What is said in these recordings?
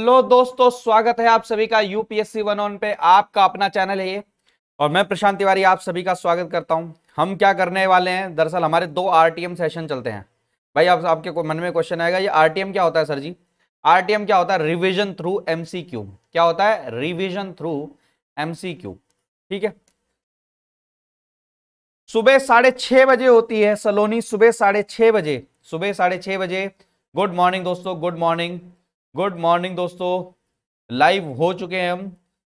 Hello दोस्तों स्वागत है आप सभी का यूपीएससी वन ऑन पे आपका अपना चैनल है ये और मैं प्रशांत तिवारी आप सभी का स्वागत करता हूं हम क्या करने वाले हैं दरअसल हमारे दो आरटीएम सेशन चलते हैं भाई आप आपके मन में क्वेश्चन आएगा ये आरटीएम क्या होता है सर जी आरटीएम क्या होता है रिविजन थ्रू एम क्या होता है रिविजन थ्रू एम ठीक है सुबह साढ़े छह बजे होती है सलोनी सुबह साढ़े छह बजे सुबह साढ़े छह बजे गुड मॉर्निंग दोस्तों गुड मॉर्निंग गुड मॉर्निंग दोस्तों लाइव हो चुके हैं हम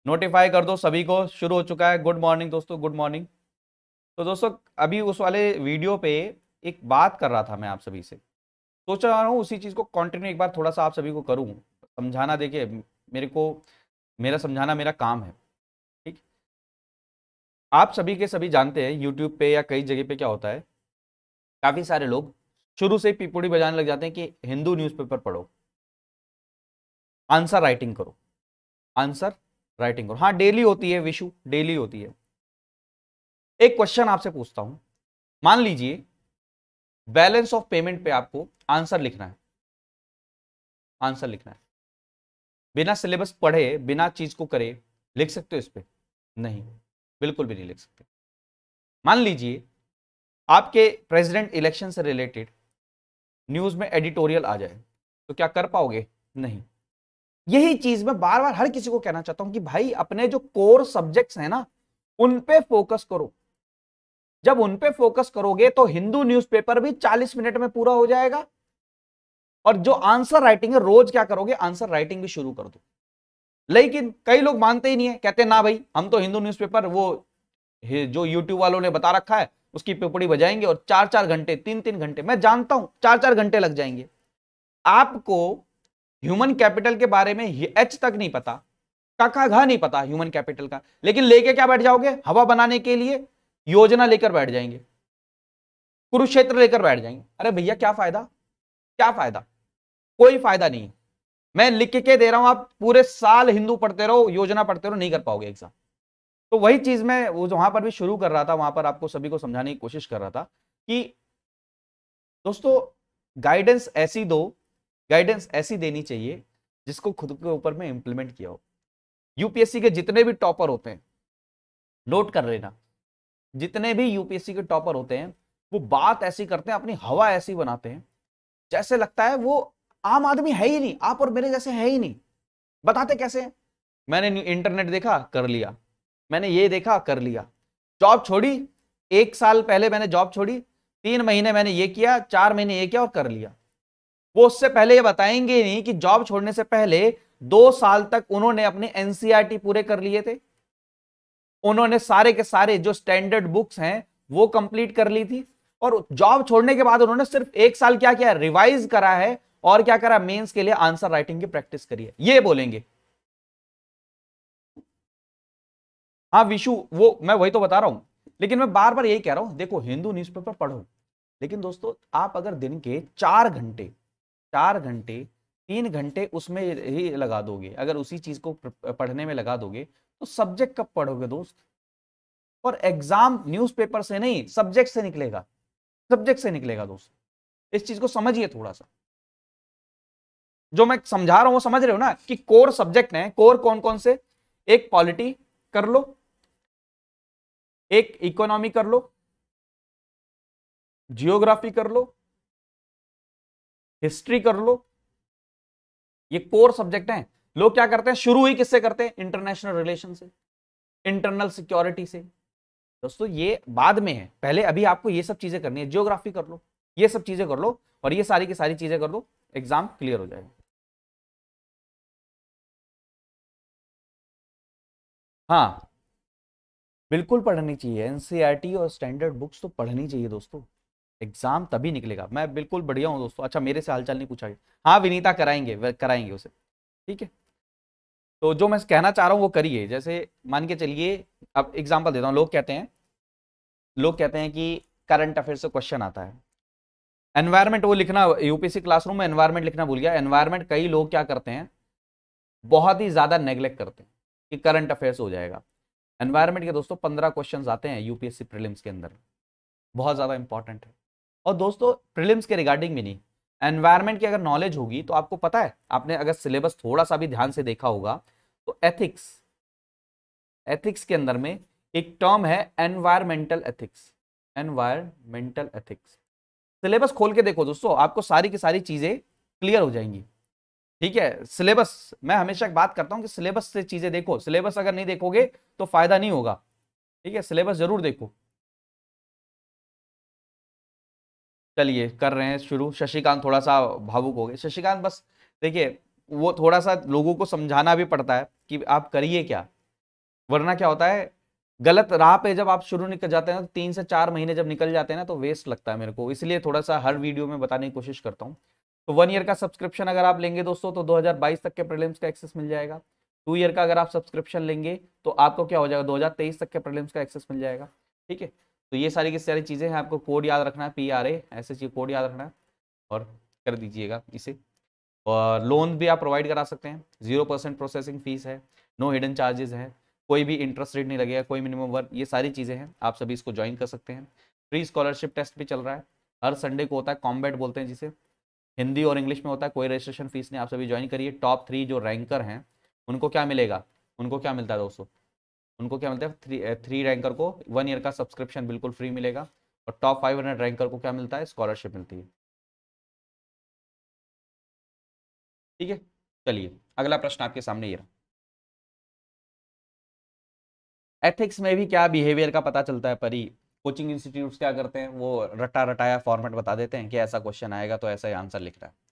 नोटिफाई कर दो सभी को शुरू हो चुका है गुड मॉर्निंग दोस्तों गुड मॉर्निंग तो दोस्तों अभी उस वाले वीडियो पे एक बात कर रहा था मैं आप सभी से सोच रहा हूँ उसी चीज़ को कंटिन्यू एक बार थोड़ा सा आप सभी को करूँ समझाना देखिए मेरे को मेरा समझाना मेरा काम है ठीक आप सभी के सभी जानते हैं यूट्यूब पे या कई जगह पे क्या होता है काफ़ी सारे लोग शुरू से पीपुड़ी बजाने लग जाते हैं कि हिंदू न्यूज़पेपर पढ़ो आंसर राइटिंग करो आंसर राइटिंग करो हाँ डेली होती है विशु डेली होती है एक क्वेश्चन आपसे पूछता हूं मान लीजिए बैलेंस ऑफ पेमेंट पे आपको आंसर लिखना है आंसर लिखना है बिना सिलेबस पढ़े बिना चीज को करे लिख सकते हो इस पर नहीं बिल्कुल भी नहीं लिख सकते मान लीजिए आपके प्रेसिडेंट इलेक्शन से रिलेटेड न्यूज में एडिटोरियल आ जाए तो क्या कर पाओगे नहीं यही चीज मैं बार बार हर किसी को कहना चाहता हूं कि भाई अपने जो कोर सब्जेक्ट्स हैं ना उन पे फोकस करो जब उन पे फोकस करोगे तो हिंदू न्यूज़पेपर भी 40 मिनट में पूरा हो जाएगा और जो आंसर राइटिंग है रोज क्या करोगे आंसर राइटिंग भी शुरू कर दो लेकिन कई लोग मानते ही नहीं है कहते ना भाई हम तो हिंदू न्यूज वो जो यूट्यूब वालों ने बता रखा है उसकी पेपड़ी बजाएंगे और चार चार घंटे तीन तीन घंटे मैं जानता हूं चार चार घंटे लग जाएंगे आपको ह्यूमन कैपिटल के बारे में एच तक नहीं पता काका घा नहीं पता ह्यूमन कैपिटल का लेकिन लेके क्या बैठ जाओगे हवा बनाने के लिए योजना लेकर बैठ जाएंगे कुरुक्षेत्र लेकर बैठ जाएंगे अरे भैया क्या फायदा क्या फायदा कोई फायदा नहीं मैं लिख के दे रहा हूं आप पूरे साल हिंदू पढ़ते रहो योजना पढ़ते रहो नहीं कर पाओगे एग्जाम तो वही चीज मैं वो वहां पर भी शुरू कर रहा था वहां पर आपको सभी को समझाने की कोशिश कर रहा था कि दोस्तों गाइडेंस ऐसी दो गाइडेंस ऐसी देनी चाहिए जिसको खुद के ऊपर में इम्प्लीमेंट किया हो यूपीएससी के जितने भी टॉपर होते हैं नोट कर लेना जितने भी यूपीएससी के टॉपर होते हैं वो बात ऐसी करते हैं अपनी हवा ऐसी बनाते हैं जैसे लगता है वो आम आदमी है ही नहीं आप और मेरे जैसे है ही नहीं बताते कैसे मैंने इंटरनेट देखा कर लिया मैंने ये देखा कर लिया जॉब छोड़ी एक साल पहले मैंने जॉब छोड़ी तीन महीने मैंने ये किया चार महीने ये किया और कर लिया वो उससे पहले ये बताएंगे नहीं कि जॉब छोड़ने से पहले दो साल तक उन्होंने अपने एनसीईआरटी e पूरे कर लिए थे उन्होंने सारे के सारे जो स्टैंडर्ड बुक्स हैं वो कंप्लीट कर ली थी और जॉब छोड़ने के बाद उन्होंने सिर्फ एक साल क्या किया रिवाइज करा है और क्या करा मेंस के लिए आंसर राइटिंग की प्रैक्टिस करी है ये बोलेंगे हाँ विशु वो मैं वही तो बता रहा हूं लेकिन मैं बार बार यही कह रहा हूं देखो हिंदू न्यूज पढ़ो लेकिन दोस्तों आप अगर दिन के चार घंटे चार घंटे तीन घंटे उसमें ही लगा दोगे अगर उसी चीज को पढ़ने में लगा दोगे तो सब्जेक्ट कब पढ़ोगे दोस्त और एग्जाम न्यूज़पेपर से नहीं सब्जेक्ट से निकलेगा सब्जेक्ट से निकलेगा दोस्त इस चीज को समझिए थोड़ा सा जो मैं समझा रहा हूं वो समझ रहे हो ना कि कोर सब्जेक्ट है कोर कौन कौन से एक पॉलिटी कर लो एक इकोनॉमी कर लो जियोग्राफी कर लो हिस्ट्री कर लो ये कोर सब्जेक्ट है लोग क्या करते हैं शुरू ही किससे करते हैं इंटरनेशनल रिलेशन से इंटरनल सिक्योरिटी से दोस्तों ये बाद में है पहले अभी आपको ये सब चीजें करनी है जियोग्राफी कर लो ये सब चीजें कर लो और ये सारी की सारी चीजें कर लो एग्जाम क्लियर हो जाएगा हाँ बिल्कुल पढ़नी चाहिए एनसीईआरटी और स्टैंडर्ड बुक्स तो पढ़नी चाहिए दोस्तों एग्जाम तभी निकलेगा मैं बिल्कुल बढ़िया हूँ दोस्तों अच्छा मेरे से हालचाल नहीं पूछा गया हाँ विनीता कराएंगे कराएंगे उसे ठीक है तो जो मैं कहना चाह रहा हूँ वो करिए जैसे मान के चलिए अब एग्जाम्पल देता हूँ लोग कहते हैं लोग कहते हैं कि करंट अफेयर से क्वेश्चन आता है एनवायरमेंट वो लिखना यूपीएससी क्लासरूम में एनवायरमेंट लिखना भूल गया एनवायरमेंट कई लोग क्या करते हैं बहुत ही ज़्यादा नेग्लेक्ट करते हैं कि करंट अफेयर्स हो जाएगा एनवायरमेंट के दोस्तों पंद्रह क्वेश्चन आते हैं यूपीएससी प्रिलिम्स के अंदर बहुत ज़्यादा इंपॉर्टेंट है और दोस्तों प्रिलिम्स के रिगार्डिंग भी नहीं एनवायरमेंट की अगर नॉलेज होगी तो आपको पता है आपने अगर सिलेबस थोड़ा सा भी ध्यान से देखा होगा तो एथिक्स एथिक्स के अंदर में एक टर्म है environmental ethics environmental ethics syllabus खोल के देखो दोस्तों आपको सारी की सारी चीज़ें क्लियर हो जाएंगी ठीक है सिलेबस मैं हमेशा बात करता हूँ कि सिलेबस से चीज़ें देखो सिलेबस अगर नहीं देखोगे तो फायदा नहीं होगा ठीक है सिलेबस जरूर देखो चलिए कर रहे हैं शुरू शशिकांत थोड़ा सा भावुक हो गए शशिकांत बस देखिए वो थोड़ा सा लोगों को समझाना भी पड़ता है कि आप करिए क्या वरना क्या होता है गलत राह पे जब आप शुरू निकल जाते हैं ना तो तीन से चार महीने जब निकल जाते हैं ना तो वेस्ट लगता है मेरे को इसलिए थोड़ा सा हर वीडियो में बताने की कोशिश करता हूँ तो वन ईयर का सब्सक्रिप्शन अगर आप लेंगे दोस्तों तो 2022 तक के प्रीलिम्स का एक्सेस मिल जाएगा टू ईयर का अगर आप सब्सक्रिप्शन लेंगे तो आपको क्या हो जाएगा 2023 तक के प्रीलिम्स का एक्सेस मिल जाएगा ठीक है तो ये सारी की सारी चीज़ें हैं आपको कोड याद रखना है पी आर ए ऐसे चीज कोड याद रखना है और कर दीजिएगा इसे और लोन भी आप प्रोवाइड करा सकते हैं जीरो परसेंट प्रोसेसिंग फीस है नो हिडन चार्जेस है कोई भी इंटरेस्ट रेट नहीं लगेगा कोई मिनिमम वर्क ये सारी चीज़ें हैं आप सभी इसको ज्वाइन कर सकते हैं फ्री स्कॉलरशिप टेस्ट भी चल रहा है हर संडे को होता है कॉम्बैट बोलते हैं जिसे हिंदी और इंग्लिश में होता है कोई रजिस्ट्रेशन फीस नहीं आप सभी ज्वाइन करिए टॉप थ्री जो रैंकर हैं उनको क्या मिलेगा उनको क्या मिलता है दोस्तों उनको क्या मिलता है थ्री थ्री रैंकर को वन ईयर का सब्सक्रिप्शन बिल्कुल फ्री मिलेगा और टॉप फाइव हंड्रेड रैंकर को क्या मिलता है स्कॉलरशिप मिलती है ठीक है चलिए अगला प्रश्न आपके सामने ये रहा एथिक्स में भी क्या बिहेवियर का पता चलता है परी कोचिंग इंस्टीट्यूट क्या करते हैं वो रटा रटाया फॉर्मेट बता देते हैं कि ऐसा क्वेश्चन आएगा तो ऐसा ही आंसर लिख रहा है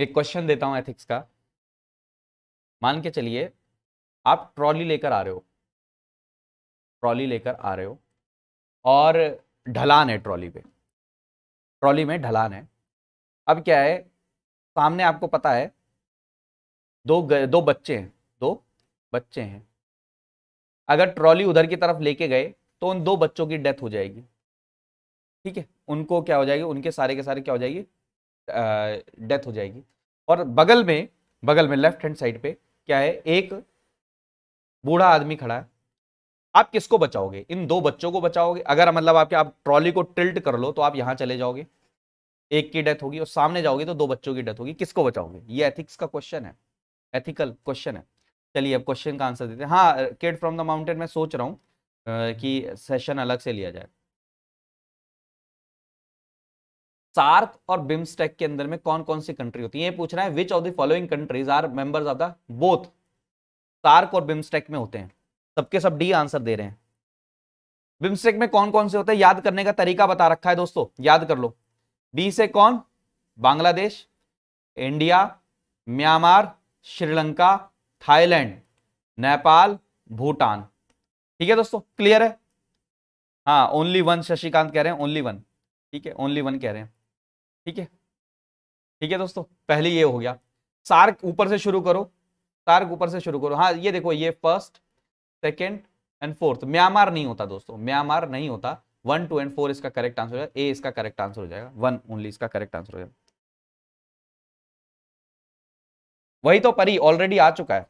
एक क्वेश्चन देता हूं एथिक्स का मान के चलिए आप ट्रॉली लेकर आ रहे हो ट्रॉली लेकर आ रहे हो और ढलान है ट्रॉली पे ट्रॉली में ढलान है अब क्या है सामने आपको पता है दो ग, दो बच्चे हैं दो बच्चे हैं अगर ट्रॉली उधर की तरफ लेके गए तो उन दो बच्चों की डेथ हो जाएगी ठीक है उनको क्या हो जाएगी उनके सारे के सारे क्या हो जाएगी डेथ हो जाएगी और बगल में बगल में लेफ्ट हैंड साइड पे क्या है एक बूढ़ा आदमी खड़ा है आप किसको बचाओगे इन दो बच्चों को बचाओगे अगर मतलब आपके आप ट्रॉली को टिल्ट कर लो तो आप यहां चले जाओगे एक की डेथ होगी और सामने जाओगे तो दो बच्चों की डेथ होगी किसको बचाओगे ये एथिक्स का क्वेश्चन है एथिकल क्वेश्चन है चलिए अब क्वेश्चन का आंसर देते हैं हाँ केड फ्रॉम द माउंटेन मैं सोच रहा हूँ कि सेशन अलग से लिया जाए सार्क और बिम्स्टेक के अंदर में कौन कौन सी कंट्री होती है ये पूछ रहा है which of the following countries are members of the both SAARC और बिम्स्टेक में होते हैं सबके सब डी आंसर दे रहे हैं बिम्स्टेक में कौन कौन से होते हैं याद करने का तरीका बता रखा है दोस्तों याद कर लो बी से कौन Bangladesh India Myanmar Sri Lanka Thailand Nepal Bhutan ठीक है दोस्तों क्लियर है हाँ ओनली वन शशिकांत कह रहे हैं ओनली वन ठीक है ओनली वन कह रहे हैं ठीक है ठीक है दोस्तों पहले ये हो गया सार्क ऊपर से शुरू करो सार्क ऊपर से शुरू करो हाँ ये देखो ये first second and fourth Myanmar नहीं होता दोस्तों म्यांमार नहीं होता वन टू एंड फोर इसका करेक्ट आंसर हो जाएगा ए इसका करेक्ट आंसर हो जाएगा वन ओनली इसका करेक्ट आंसर हो जाएगा वही तो परी ऑलरेडी आ चुका है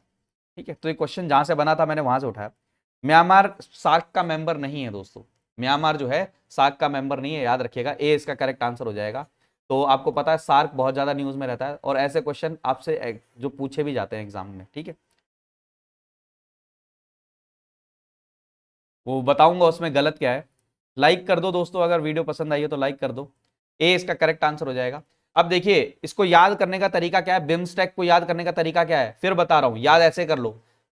ठीक है तो ये क्वेश्चन जहां से बना था मैंने वहां से उठाया म्यांमार सार्क का मेंबर नहीं है दोस्तों म्यांमार जो है सार्क का मेंबर नहीं है याद रखिएगा ए इसका करेक्ट आंसर हो जाएगा तो आपको पता है सार्क बहुत ज़्यादा न्यूज़ में रहता है और ऐसे क्वेश्चन आपसे जो पूछे भी जाते हैं एग्जाम में ठीक है वो बताऊंगा उसमें गलत क्या है लाइक कर दो दोस्तों अगर वीडियो पसंद आई है तो लाइक कर दो ए इसका करेक्ट आंसर हो जाएगा अब देखिए इसको याद करने का तरीका क्या है बिम्स्टेक को याद करने का तरीका क्या है फिर बता रहा हूँ याद ऐसे कर लो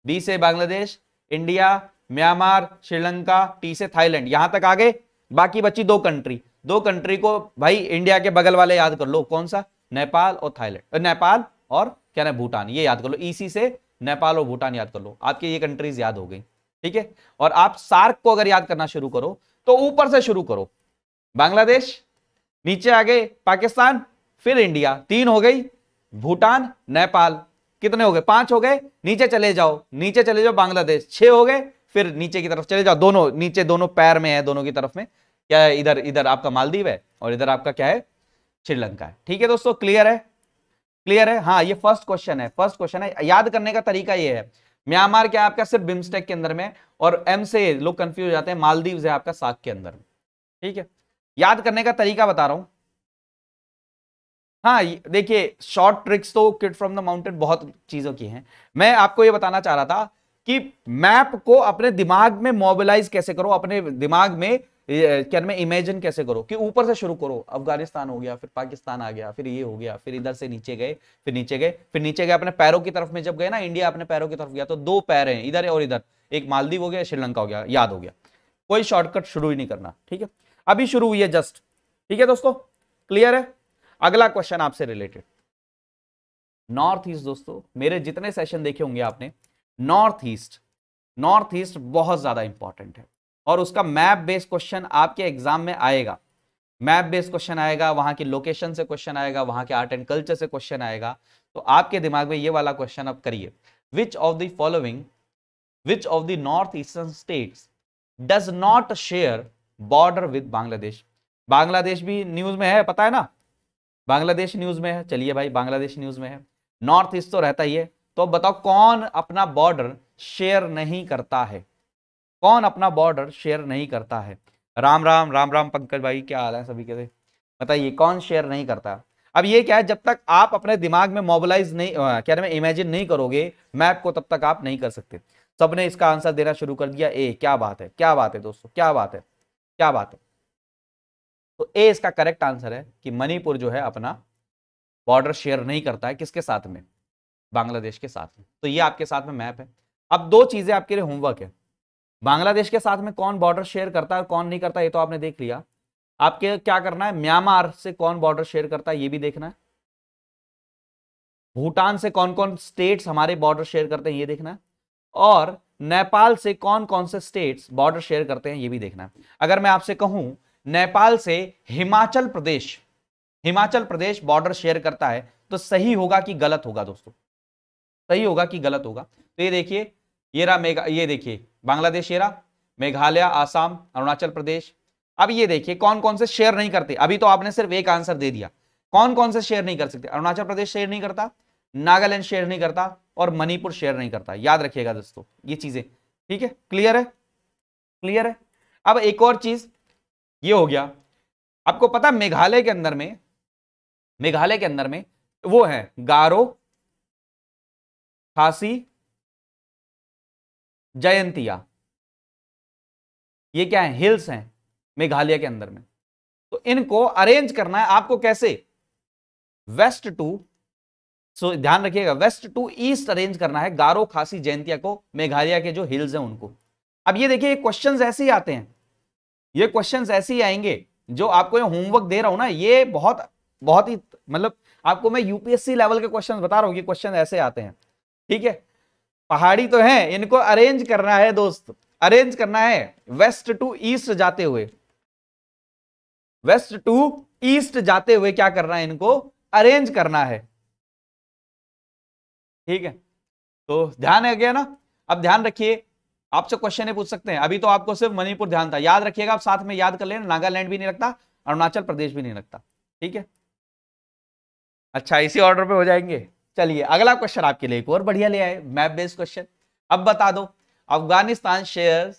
बी से Bangladesh India Myanmar Sri Lanka T से थाईलैंड यहां तक आ गए बाकी बची दो कंट्री दो कंट्री को भाई इंडिया के बगल वाले याद कर लो कौन सा नेपाल और थाईलैंड नेपाल और क्या ना भूटान ये याद कर लो इसी e से नेपाल और भूटान याद कर लो आपकी ये कंट्रीज याद हो गई ठीक है और आप सार्क को अगर याद करना शुरू करो तो ऊपर से शुरू करो बांग्लादेश नीचे आ गए पाकिस्तान फिर इंडिया तीन हो गई भूटान नेपाल कितने हो गए पांच हो गए नीचे चले जाओ नीचे चले जाओ बांग्लादेश छह हो गए फिर नीचे की तरफ चले जाओ दोनों नीचे दोनों पैर में है दोनों की तरफ में क्या इधर इधर आपका मालदीव है और इधर आपका क्या है श्रीलंका है ठीक है दोस्तों क्लियर है क्लियर है हाँ ये फर्स्ट क्वेश्चन है फर्स्ट क्वेश्चन है याद करने का तरीका ये है म्यांमार क्या आपका सिर्फ बिम्स्टेक के अंदर में और एम से लोग कंफ्यूज जाते हैं मालदीव है आपका साग के अंदर ठीक है याद करने का तरीका बता रहा हूं हाँ देखिए शॉर्ट ट्रिक्स तो किट फ्रॉम द माउंटेन बहुत चीजों की हैं मैं आपको ये बताना चाह रहा था कि मैप को अपने दिमाग में मोबिलाइज कैसे करो अपने दिमाग में क्या मैं इमेजिन कैसे करो कि ऊपर से शुरू करो अफगानिस्तान हो गया फिर पाकिस्तान आ गया फिर ये हो गया फिर इधर से नीचे गए फिर नीचे गए फिर नीचे गए अपने पैरों की तरफ में जब गए ना इंडिया अपने पैरों की तरफ गया तो दो पैर हैं इधर और इधर एक मालदीव हो गया श्रीलंका हो गया याद हो गया कोई शॉर्टकट शुरू ही नहीं करना ठीक है अभी शुरू हुई है जस्ट ठीक है दोस्तों क्लियर है अगला क्वेश्चन आपसे रिलेटेड नॉर्थ ईस्ट दोस्तों मेरे जितने सेशन देखे होंगे आपने नॉर्थ ईस्ट नॉर्थ ईस्ट बहुत ज्यादा इंपॉर्टेंट है और उसका मैप बेस्ड क्वेश्चन आपके एग्जाम में आएगा मैप बेस्ड क्वेश्चन आएगा वहां की लोकेशन से क्वेश्चन आएगा वहां के आर्ट एंड कल्चर से क्वेश्चन आएगा तो आपके दिमाग में ये वाला क्वेश्चन आप करिए which of the following which of the north eastern states does not share border with Bangladesh Bangladesh भी न्यूज में है पता है ना बांग्लादेश न्यूज में है चलिए भाई बांग्लादेश न्यूज में है नॉर्थ ईस्ट तो रहता ही है तो बताओ कौन अपना बॉर्डर शेयर नहीं करता है कौन अपना बॉर्डर शेयर नहीं करता है राम राम राम राम पंकज भाई क्या हाल है सभी के बताइए कौन शेयर नहीं करता अब ये क्या है जब तक आप अपने दिमाग में मोबिलाइज नहीं क्या नाम है इमेजिन नहीं करोगे मैप को तब तक आप नहीं कर सकते सबने इसका आंसर देना शुरू कर दिया ए क्या बात है क्या बात है दोस्तों क्या बात है क्या बात है तो ए इसका करेक्ट आंसर है कि मणिपुर जो है अपना बॉर्डर शेयर नहीं करता है किसके साथ में बांग्लादेश के साथ में तो ये आपके साथ में मैप है अब दो चीजें आपके लिए होमवर्क है बांग्लादेश के साथ में कौन बॉर्डर शेयर करता है और कौन नहीं करता ये तो आपने देख लिया आपके क्या करना है म्यांमार से कौन बॉर्डर शेयर करता है ये भी देखना है भूटान से कौन कौन स्टेट्स हमारे बॉर्डर शेयर करते हैं ये देखना है और नेपाल से कौन कौन से स्टेट्स बॉर्डर शेयर करते हैं ये भी देखना है अगर मैं आपसे कहूं नेपाल से हिमाचल प्रदेश हिमाचल प्रदेश बॉर्डर शेयर करता है तो सही होगा कि गलत होगा दोस्तों सही होगा कि गलत होगा तो ये देखिए ये रहा मेगा ये देखिए बांग्लादेश येरा मेघालय आसाम अरुणाचल प्रदेश अब ये देखिए कौन कौन से शेयर नहीं करते अभी तो आपने सिर्फ एक आंसर दे दिया कौन कौन से शेयर नहीं कर सकते अरुणाचल प्रदेश शेयर नहीं करता नागालैंड शेयर नहीं करता और मणिपुर शेयर नहीं करता याद रखिएगा दोस्तों ये चीजें ठीक है क्लियर है क्लियर है अब एक और चीज ये हो गया आपको पता मेघालय के अंदर में मेघालय के अंदर में वो है गारो खासी जयंतिया ये क्या है हिल्स हैं मेघालय के अंदर में तो इनको अरेंज करना है आपको कैसे वेस्ट टू सो ध्यान रखिएगा वेस्ट टू ईस्ट अरेंज करना है गारो खासी जयंतिया को मेघालय के जो हिल्स हैं उनको अब ये देखिए क्वेश्चन ऐसे ही आते हैं ये क्वेश्चन ऐसे ही आएंगे जो आपको ये होमवर्क दे रहा हूं ना ये बहुत बहुत ही मतलब आपको मैं यूपीएससी लेवल के क्वेश्चन बता रहा हूँ कि क्वेश्चन ऐसे आते हैं ठीक है पहाड़ी तो हैं इनको अरेंज करना है दोस्त अरेंज करना है वेस्ट टू ईस्ट जाते हुए वेस्ट टू ईस्ट जाते हुए क्या करना है इनको अरेंज करना है ठीक है तो ध्यान है गया ना अब ध्यान रखिए आपसे क्वेश्चन पूछ सकते हैं अभी तो आपको सिर्फ मणिपुर ध्यान था याद रखिएगा आप साथ में याद कर लेना नागालैंड भी नहीं लगता अरुणाचल प्रदेश भी नहीं लगता ठीक है अच्छा इसी ऑर्डर पे हो जाएंगे चलिए अगला क्वेश्चन आपके लिए एक और बढ़िया ले आए मैप बेस्ड क्वेश्चन अब बता दो Afghanistan share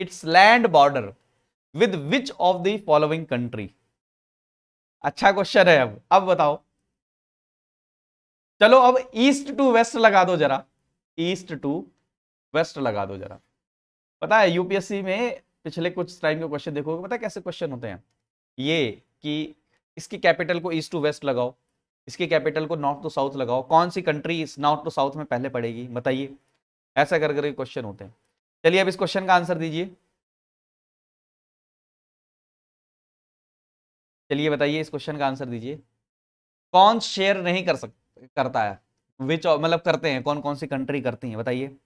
its land border with which of the following country अच्छा क्वेश्चन है अब अब बताओ चलो अब ईस्ट टू वेस्ट लगा दो जरा ईस्ट टू वेस्ट लगा दो जरा पता है यूपीएससी में पिछले कुछ टाइम के क्वेश्चन देखोगे पता है कैसे क्वेश्चन होते हैं ये कि इसकी कैपिटल को ईस्ट टू वेस्ट लगाओ इसके कैपिटल को नॉर्थ टू साउथ लगाओ कौन सी कंट्री इस नॉर्थ टू साउथ में पहले पड़ेगी बताइए ऐसा कर करके क्वेश्चन होते हैं चलिए अब इस क्वेश्चन का आंसर दीजिए चलिए बताइए इस क्वेश्चन का आंसर दीजिए कौन शेयर नहीं कर सकता करता है विच मतलब करते हैं कौन कौन सी कंट्री करती हैं बताइए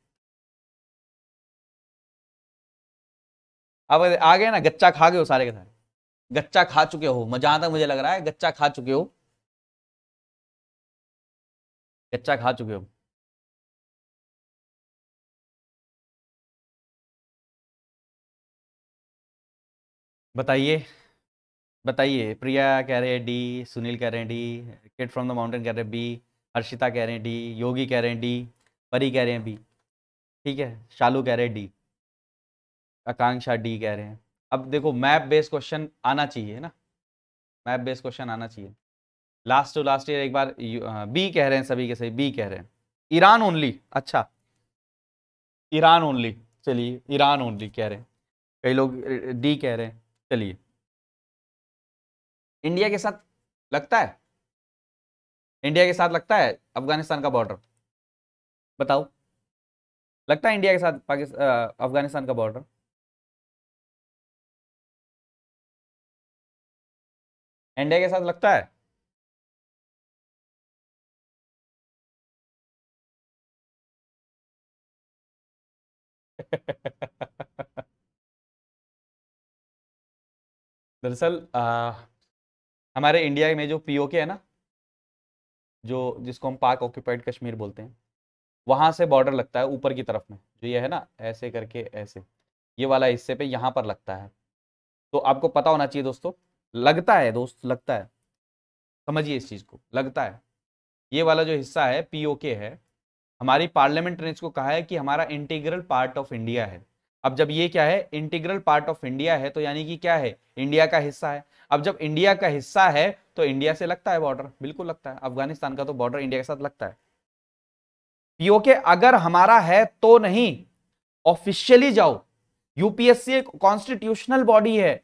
अब आ गए ना गच्चा खा गए हो सारे के सारे गच्चा खा चुके हो मजा तक मुझे लग रहा है गच्चा खा चुके हो कच्चा खा चुके हो बताइए बताइए प्रिया कह रहे हैं डी सुनील कह रहे हैं D kid from the mountain कह रहे हैं बी हर्षिता कह रहे हैं डी योगी कह रहे हैं डी परी कह रहे हैं बी ठीक है शालू कह रहे हैं डी आकांक्षा डी कह रहे हैं अब देखो मैप बेस्ड क्वेश्चन आना चाहिए ना मैप बेस्ड क्वेश्चन आना चाहिए लास्ट टू लास्ट ईयर एक बार बी कह रहे हैं सभी के सही बी कह रहे हैं ईरान ओनली अच्छा ईरान ओनली चलिए ईरान ओनली कह रहे हैं कई लोग डी कह रहे हैं चलिए इंडिया के साथ लगता है इंडिया के साथ लगता है अफगानिस्तान का बॉर्डर बताओ लगता है इंडिया के साथ पाकिस्तान अफगानिस्तान का बॉर्डर इंडिया के साथ लगता है दरअसल हमारे इंडिया में जो पीओके है ना जो जिसको हम पाक ऑक्यूपाइड कश्मीर बोलते हैं वहां से बॉर्डर लगता है ऊपर की तरफ में जो ये है ना ऐसे करके ऐसे ये वाला हिस्से पे यहाँ पर लगता है तो आपको पता होना चाहिए दोस्तों लगता है दोस्त लगता है समझिए इस चीज़ को लगता है ये वाला जो हिस्सा है पीओके है हमारी पार्लियामेंट ने इसको कहा है कि हमारा इंटीग्रल पार्ट ऑफ इंडिया है अब जब ये क्या है इंटीग्रल पार्ट ऑफ इंडिया है तो यानी कि क्या है इंडिया का हिस्सा है अब जब इंडिया का हिस्सा है तो इंडिया से लगता है बॉर्डर बिल्कुल लगता है अफगानिस्तान का तो बॉर्डर इंडिया के साथ लगता है पीओके अगर हमारा है तो नहीं ऑफिशियली जाओ यूपीएससी एक कॉन्स्टिट्यूशनल बॉडी है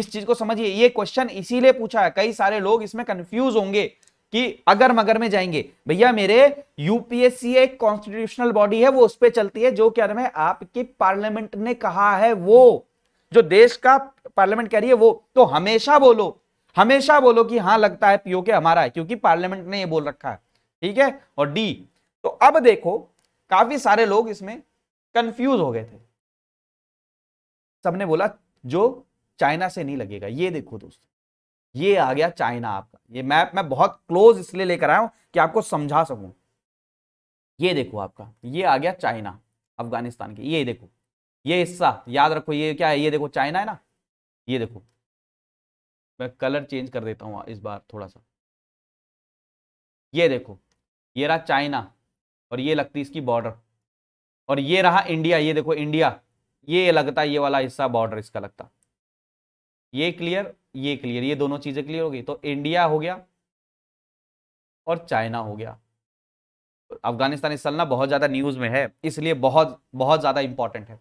इस चीज को समझिए ये क्वेश्चन इसीलिए पूछा है कई सारे लोग इसमें कंफ्यूज होंगे कि अगर मगर में जाएंगे भैया मेरे यूपीएससी एक कॉन्स्टिट्यूशनल बॉडी है वो उस पर चलती है जो क्या नाम है आपके पार्लियामेंट ने कहा है वो जो देश का पार्लियामेंट कह रही है वो तो हमेशा बोलो हमेशा बोलो कि हाँ लगता है पीओके हमारा है क्योंकि पार्लियामेंट ने ये बोल रखा है ठीक है और डी तो अब देखो काफी सारे लोग इसमें कंफ्यूज हो गए थे सबने बोला जो चाइना से नहीं लगेगा ये देखो दोस्तों ये आ गया चाइना आपका ये मैप मैं बहुत क्लोज इसलिए लेकर आया हूं कि आपको समझा सकू ये देखो आपका ये आ गया चाइना अफगानिस्तान के ये देखो ये हिस्सा याद रखो ये क्या है ये देखो चाइना है ना ये देखो मैं कलर चेंज कर देता हूँ इस बार थोड़ा सा ये देखो ये रहा चाइना और ये लगती इसकी बॉर्डर और ये रहा इंडिया ये देखो इंडिया ये लगता ये वाला हिस्सा बॉर्डर इसका लगता ये क्लियर ये क्लियर ये दोनों चीज़ें क्लियर हो गई तो इंडिया हो गया और चाइना हो गया अफगानिस्तान इस ना बहुत ज़्यादा न्यूज़ में है इसलिए बहुत बहुत ज़्यादा इंपॉर्टेंट है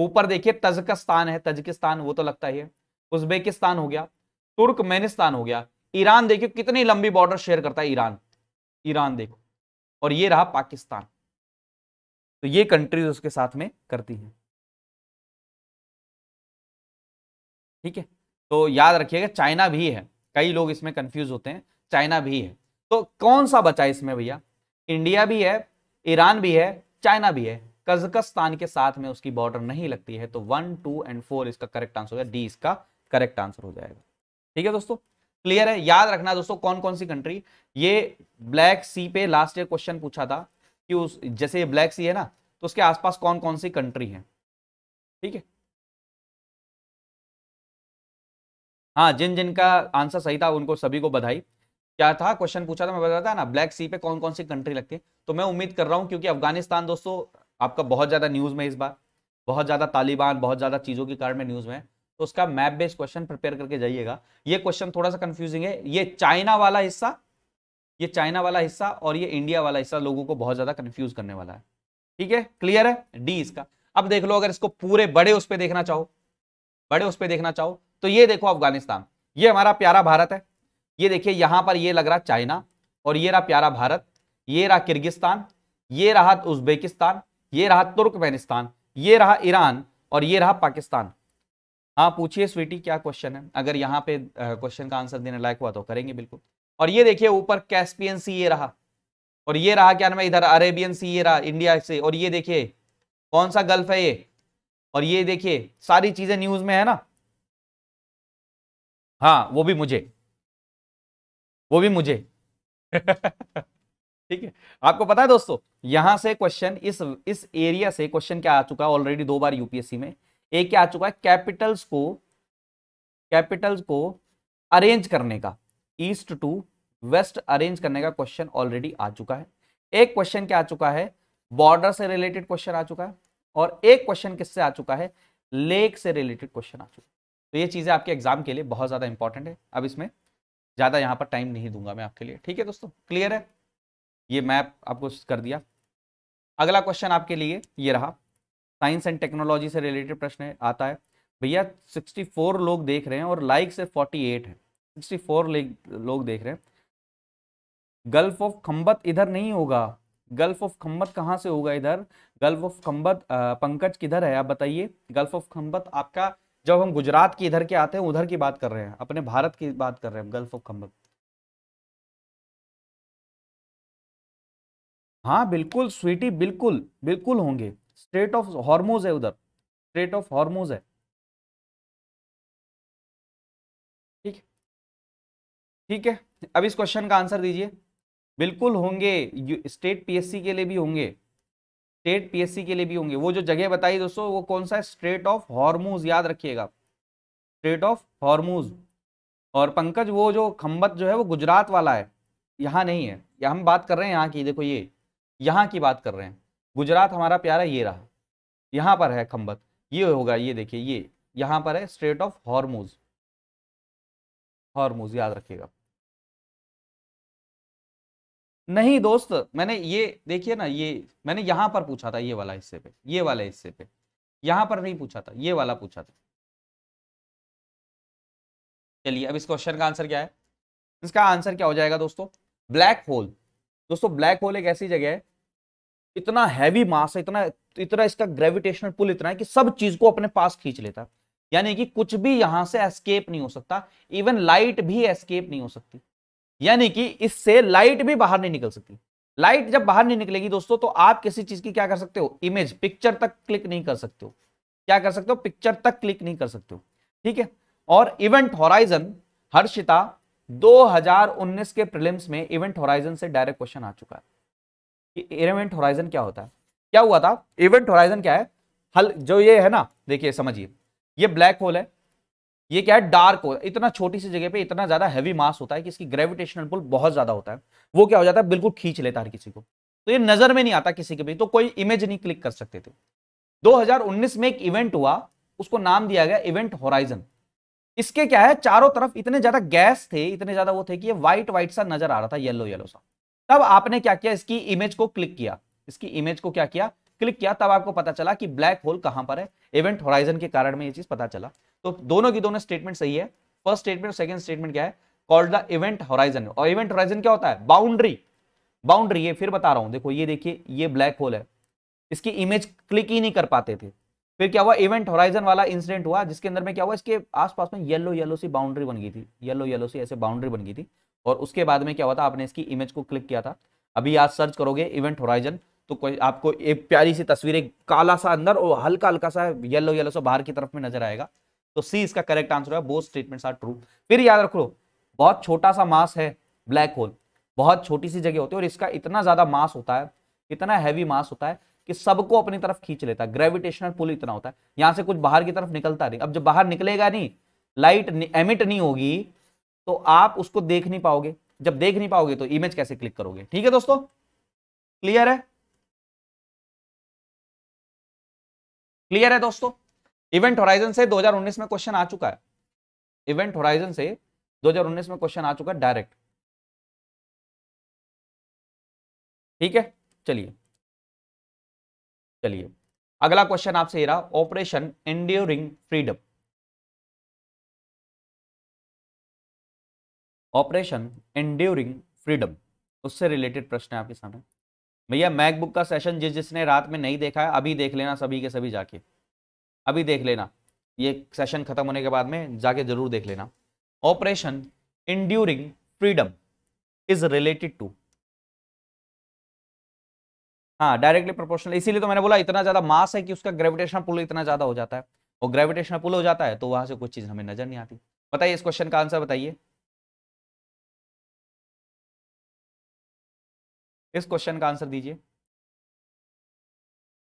ऊपर देखिए तजकस्तान है तजकिस्तान वो तो लगता ही है उजबेकिस्तान हो गया तुर्कमेनिस्तान हो गया ईरान देखिए कितनी लंबी बॉर्डर शेयर करता है ईरान ईरान देखो और ये रहा पाकिस्तान तो ये कंट्रीज उसके साथ में करती हैं ठीक है तो याद रखिएगा चाइना भी है कई लोग इसमें कंफ्यूज होते हैं चाइना भी है तो कौन सा बचा इसमें भैया इंडिया भी है ईरान भी है चाइना भी है कजकस्तान के साथ में उसकी बॉर्डर नहीं लगती है तो वन टू एंड फोर इसका करेक्ट आंसर हो जाएगा डी इसका करेक्ट आंसर हो जाएगा ठीक है दोस्तों क्लियर है याद रखना दोस्तों कौन कौन सी कंट्री ये ब्लैक सी पे लास्ट ईयर क्वेश्चन पूछा था कि उस जैसे ये ब्लैक सी है ना तो उसके आसपास कौन कौन सी कंट्री है ठीक है हाँ जिन जिनका आंसर सही था उनको सभी को बधाई क्या था क्वेश्चन पूछा था मैं बताया था ना ब्लैक सी पे कौन कौन सी कंट्री लगती है तो मैं उम्मीद कर रहा हूँ क्योंकि अफगानिस्तान दोस्तों आपका बहुत ज़्यादा न्यूज़ में इस बार बहुत ज़्यादा तालिबान बहुत ज़्यादा चीज़ों के कारण में न्यूज़ में तो उसका मैप बेस्ड क्वेश्चन प्रिपेयर करके जाइएगा ये क्वेश्चन थोड़ा सा कन्फ्यूजिंग है ये चाइना वाला हिस्सा ये चाइना वाला हिस्सा और ये इंडिया वाला हिस्सा लोगों को बहुत ज़्यादा कन्फ्यूज करने वाला है ठीक है क्लियर है डी इसका अब देख लो अगर इसको पूरे बड़े उस पर देखना चाहो बड़े उस पर देखना चाहो तो ये देखो अफगानिस्तान ये हमारा प्यारा भारत है ये देखिए यहां पर ये लग रहा चाइना और ये रहा प्यारा भारत ये रहा किर्गिस्तान ये रहा उज्बेकिस्तान ये रहा तुर्कमेनिस्तान ये रहा ईरान और ये रहा पाकिस्तान हाँ पूछिए स्वीटी क्या क्वेश्चन है अगर यहाँ पे क्वेश्चन का आंसर देने लायक हुआ तो करेंगे बिल्कुल और ये देखिए ऊपर कैस्पियन सी ये रहा और ये रहा क्या नाम इधर अरेबियन सी ये रहा इंडिया से और ये देखिए कौन सा गल्फ है ये और ये देखिए सारी चीजें न्यूज में है ना हाँ वो भी मुझे वो भी मुझे ठीक है आपको पता है दोस्तों यहां से क्वेश्चन इस इस एरिया से क्वेश्चन क्या आ चुका है ऑलरेडी दो बार यूपीएससी में एक क्या आ चुका है कैपिटल्स को कैपिटल्स को अरेंज करने का ईस्ट टू वेस्ट अरेंज करने का क्वेश्चन ऑलरेडी आ चुका है एक क्वेश्चन क्या आ चुका है बॉर्डर से रिलेटेड क्वेश्चन आ चुका है और एक क्वेश्चन किससे आ चुका है लेक से रिलेटेड क्वेश्चन आ चुका है तो ये चीज़ें आपके एग्जाम के लिए बहुत ज़्यादा इंपॉर्टेंट है अब इसमें ज़्यादा यहाँ पर टाइम नहीं दूंगा मैं आपके लिए ठीक है दोस्तों क्लियर है ये मैप आपको कर दिया अगला क्वेश्चन आपके लिए ये रहा साइंस एंड टेक्नोलॉजी से रिलेटेड प्रश्न आता है भैया 64 लोग देख रहे हैं और लाइक से 48 है 64 लोग देख रहे हैं गल्फ ऑफ खम्बत इधर नहीं होगा गल्फ ऑफ खम्बत कहाँ से होगा इधर गल्फ ऑफ खम्बत पंकज किधर है आप बताइए गल्फ ऑफ खम्बत आपका जब हम गुजरात की इधर के आते हैं उधर की बात कर रहे हैं अपने भारत की बात कर रहे हैं गल्फ ऑफ खम्बक हाँ बिल्कुल स्वीटी बिल्कुल बिल्कुल होंगे स्टेट ऑफ हॉर्मोज है उधर स्टेट ऑफ हॉर्मोज है ठीक ठीक है अब इस क्वेश्चन का आंसर दीजिए बिल्कुल होंगे स्टेट पीएससी के लिए भी होंगे स्टेट पीएससी के लिए भी होंगे वो जो जगह बताई दोस्तों वो कौन सा है स्ट्रेट ऑफ हॉर्मूज याद रखिएगा स्ट्रेट ऑफ हॉर्मूज और पंकज वो जो खम्बत जो है वो गुजरात वाला है यहाँ नहीं है यह हम बात कर रहे हैं यहाँ की देखो ये यहाँ की बात कर रहे हैं गुजरात हमारा प्यारा ये रहा यहाँ पर है खम्बत ये होगा ये देखिए ये यहाँ पर है स्ट्रेट ऑफ हॉर्मूज हॉर्मूज याद रखिएगा नहीं दोस्त मैंने ये देखिए ना ये मैंने यहां पर पूछा था ये वाला हिस्से पे ये वाले हम्म। हिस्से पे यहां पर नहीं पूछा था ये वाला पूछा था चलिए अब इस क्वेश्चन का आंसर क्या है इसका आंसर क्या हो जाएगा दोस्तों ब्लैक होल दोस्तों ब्लैक होल एक ऐसी जगह है इतना हैवी मास है इतना इतना इसका ग्रेविटेशनल पुल इतना है कि सब चीज को अपने पास खींच लेता यानी कि कुछ भी यहां से एस्केप नहीं हो सकता इवन लाइट भी एस्केप नहीं हो सकती यानी कि इससे लाइट भी बाहर नहीं निकल सकती लाइट जब बाहर नहीं निकलेगी दोस्तों तो आप किसी चीज की क्या कर सकते हो इमेज पिक्चर तक क्लिक नहीं कर सकते हो क्या कर सकते हो पिक्चर तक क्लिक नहीं कर सकते हो ठीक है और इवेंट होराइजन हर्षिता 2019 के प्रीलिम्स में इवेंट होराइजन से डायरेक्ट क्वेश्चन आ चुका है इवेंट होराइजन क्या होता है क्या हुआ था इवेंट होराइजन क्या है हल जो ये है ना देखिए समझिए ये ब्लैक होल है ये क्या है डार्क हो इतना छोटी सी जगह पे इतना ज्यादा हैवी मास होता है कि इसकी ग्रेविटेशनल पुल बहुत ज्यादा होता है वो क्या हो जाता है बिल्कुल खींच लेता है किसी को तो ये नजर में नहीं आता किसी के भी तो कोई इमेज नहीं क्लिक कर सकते थे 2019 में एक इवेंट हुआ उसको नाम दिया गया इवेंट होराइजन इसके क्या है चारों तरफ इतने ज्यादा गैस थे इतने ज्यादा वो थे कि ये व्हाइट व्हाइट सा नजर आ रहा था येलो येलो सा तब आपने क्या किया इसकी इमेज को क्लिक किया इसकी इमेज को क्या किया क्लिक किया तब आपको पता चला कि ब्लैक होल कहां पर है इवेंट होराइजन के कारण में ये चीज पता चला तो दोनों की दोनों स्टेटमेंट सही है फर्स्ट स्टेटमेंट और सेकंड स्टेटमेंट क्या है कॉल्ड द इवेंट होराइजन और इवेंट होराइजन क्या होता है बाउंड्री बाउंड्री ये फिर बता रहा हूं देखो ये देखिए ये ब्लैक होल है इसकी इमेज क्लिक ही नहीं कर पाते थे फिर क्या हुआ इवेंट होराइजन वाला इंसिडेंट हुआ जिसके अंदर में क्या हुआ इसके आसपास में येलो येलो सी बाउंड्री बन गई थी येलो येलो सी ऐसे बाउंड्री बन गई थी और उसके बाद में क्या हुआ था आपने इसकी इमेज को क्लिक किया था अभी आज सर्च करोगे इवेंट होराइजन तो कोई आपको एक प्यारी सी तस्वीर एक काला सा अंदर और हल्का हल्का सा येलो येलो सा बाहर की तरफ में नजर आएगा तो सी इसका करेक्ट आंसर है बोथ स्टेटमेंट्स आर ट्रू फिर याद रखो बहुत छोटा सा मास है ब्लैक होल बहुत छोटी सी जगह होती है और इसका इतना ज्यादा मास होता है इतना हैवी मास होता है कि सबको अपनी तरफ खींच लेता है ग्रेविटेशनल पुल इतना होता है यहां से कुछ बाहर की तरफ निकलता नहीं अब जब बाहर निकलेगा नहीं लाइट एमिट नहीं होगी तो आप उसको देख नहीं पाओगे जब देख नहीं पाओगे तो इमेज कैसे क्लिक करोगे ठीक है दोस्तों क्लियर है क्लियर है दोस्तों इवेंट होराइजन से 2019 में क्वेश्चन आ चुका है इवेंट होराइजन से 2019 में क्वेश्चन आ चुका है डायरेक्ट ठीक है चलिए चलिए अगला क्वेश्चन आपसे ये रहा operation enduring freedom operation enduring freedom उससे रिलेटेड प्रश्न है आपके सामने भैया मैकबुक का सेशन जिस जिसने रात में नहीं देखा है अभी देख लेना सभी के सभी जाके अभी देख लेना ये सेशन खत्म होने के बाद में जाके जरूर देख लेना operation enduring freedom is related to हाँ डायरेक्टली प्रोपोर्शनल इसीलिए तो मैंने बोला इतना ज्यादा मास है कि उसका ग्रेविटेशनल पुल इतना ज्यादा हो जाता है और ग्रेविटेशनल पुल हो जाता है तो वहां से कुछ चीज हमें नजर नहीं आती बताइए इस क्वेश्चन का आंसर बताइए इस क्वेश्चन का आंसर दीजिए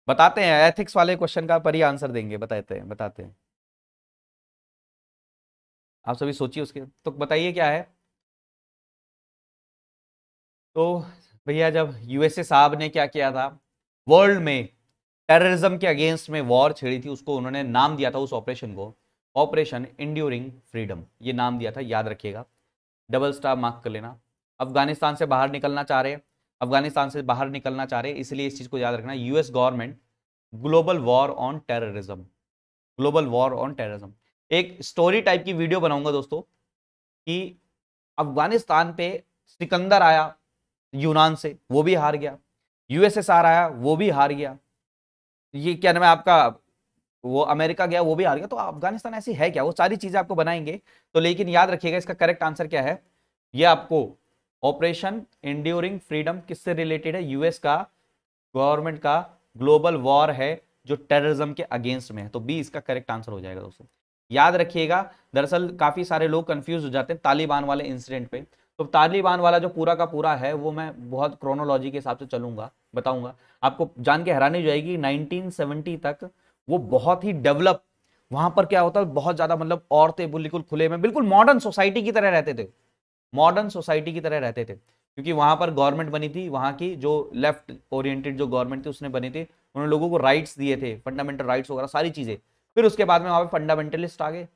बताते हैं एथिक्स वाले क्वेश्चन का पर ही आंसर देंगे बताते हैं बताते हैं आप सभी सोचिए उसके तो बताइए क्या है तो भैया जब यूएसए साहब ने क्या किया था वर्ल्ड में टेररिज्म के अगेंस्ट में वॉर छेड़ी थी उसको उन्होंने नाम दिया था उस ऑपरेशन को ऑपरेशन इंड्यूरिंग फ्रीडम ये नाम दिया था याद रखिएगा डबल स्टार मार्क कर लेना अफगानिस्तान से बाहर निकलना चाह रहे हैं अफगानिस्तान से बाहर निकलना चाह रहे हैं इसलिए इस चीज़ को याद रखना US government global war on terrorism global war on terrorism एक स्टोरी टाइप की वीडियो बनाऊंगा दोस्तों कि अफगानिस्तान पे सिकंदर आया यूनान से वो भी हार गया यूएसएसआर आया वो भी हार गया ये क्या नाम है आपका वो अमेरिका गया वो भी हार गया तो अफगानिस्तान ऐसी है क्या वो सारी चीज़ें आपको बनाएंगे तो लेकिन याद रखिएगा इसका करेक्ट आंसर क्या है ये आपको ऑपरेशन इंड्यूरिंग फ्रीडम किससे रिलेटेड है यूएस का गवर्नमेंट का ग्लोबल वॉर है जो टेररिज्म के अगेंस्ट में है तो बी इसका करेक्ट आंसर हो जाएगा दोस्तों याद रखिएगा दरअसल काफ़ी सारे लोग कंफ्यूज हो जाते हैं तालिबान वाले इंसिडेंट पे तो तालिबान वाला जो पूरा का पूरा है वो मैं बहुत क्रोनोलॉजी के हिसाब से चलूंगा बताऊंगा आपको जान के हैरानी हो जाएगी 1970 तक वो बहुत ही डेवलप वहां पर क्या होता है बहुत ज़्यादा मतलब औरतें बिल्कुल खुले में बिल्कुल मॉडर्न सोसाइटी की तरह रहते थे मॉडर्न सोसाइटी की तरह रहते थे क्योंकि वहां पर गवर्नमेंट बनी थी वहां की जो लेफ्ट ओरिएंटेड जो गवर्नमेंट थी उसने बनी थी उन्होंने लोगों को राइट्स दिए थे फंडामेंटल राइट्स वगैरह सारी चीज़ें फिर उसके बाद में वहाँ पे फंडामेंटलिस्ट आ गए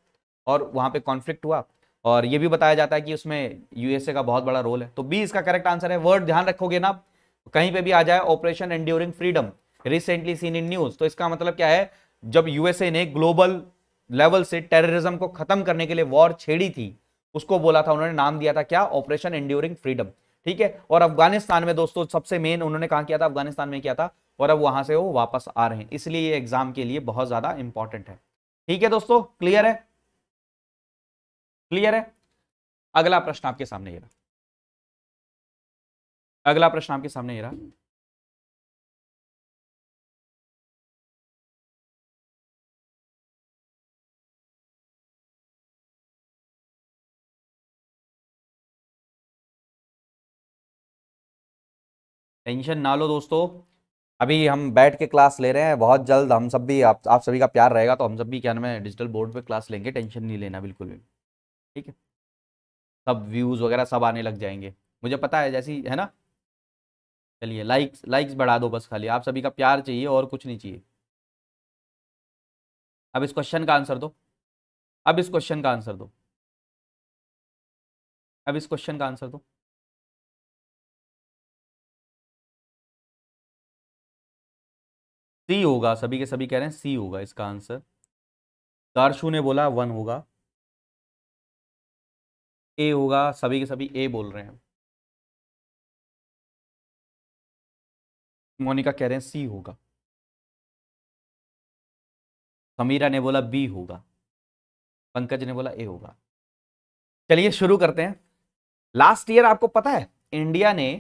और वहाँ पे कॉन्फ्लिक्ट हुआ और ये भी बताया जाता है कि उसमें यूएसए का बहुत बड़ा रोल है तो बी इसका करेक्ट आंसर है वर्ड ध्यान रखोगे ना कहीं पे भी आ जाए operation enduring freedom recently seen in news तो इसका मतलब क्या है जब यूएसए ने ग्लोबल लेवल से टेररिज्म को खत्म करने के लिए वॉर छेड़ी थी उसको बोला था उन्होंने नाम दिया था क्या ऑपरेशन इंड्यूरिंग फ्रीडम ठीक है और अफगानिस्तान में दोस्तों सबसे मेन उन्होंने कहा किया था अफगानिस्तान में किया था और अब वहां से वो वापस आ रहे हैं इसलिए ये एग्जाम के लिए बहुत ज्यादा इंपॉर्टेंट है ठीक है दोस्तों क्लियर है क्लियर है अगला प्रश्न आपके सामने ये रहा अगला प्रश्न आपके सामने ये रहा टेंशन ना लो दोस्तों अभी हम बैठ के क्लास ले रहे हैं बहुत जल्द हम सब भी आप आप सभी का प्यार रहेगा तो हम सब भी क्या नाम है डिजिटल बोर्ड पे क्लास लेंगे टेंशन नहीं लेना बिल्कुल भी ठीक है सब व्यूज़ वगैरह सब आने लग जाएंगे मुझे पता है जैसी है ना चलिए लाइक्स लाइक्स बढ़ा दो बस खाली आप सभी का प्यार चाहिए और कुछ नहीं चाहिए अब इस क्वेश्चन का आंसर दो अब इस क्वेश्चन का आंसर दो अब इस क्वेश्चन का आंसर दो सी होगा सभी के सभी कह रहे हैं सी होगा इसका आंसर दारशु ने बोला वन होगा ए होगा सभी के सभी ए बोल रहे हैं मोनिका कह रहे हैं सी होगा समीरा ने बोला बी होगा पंकज ने बोला ए होगा चलिए शुरू करते हैं लास्ट ईयर आपको पता है इंडिया ने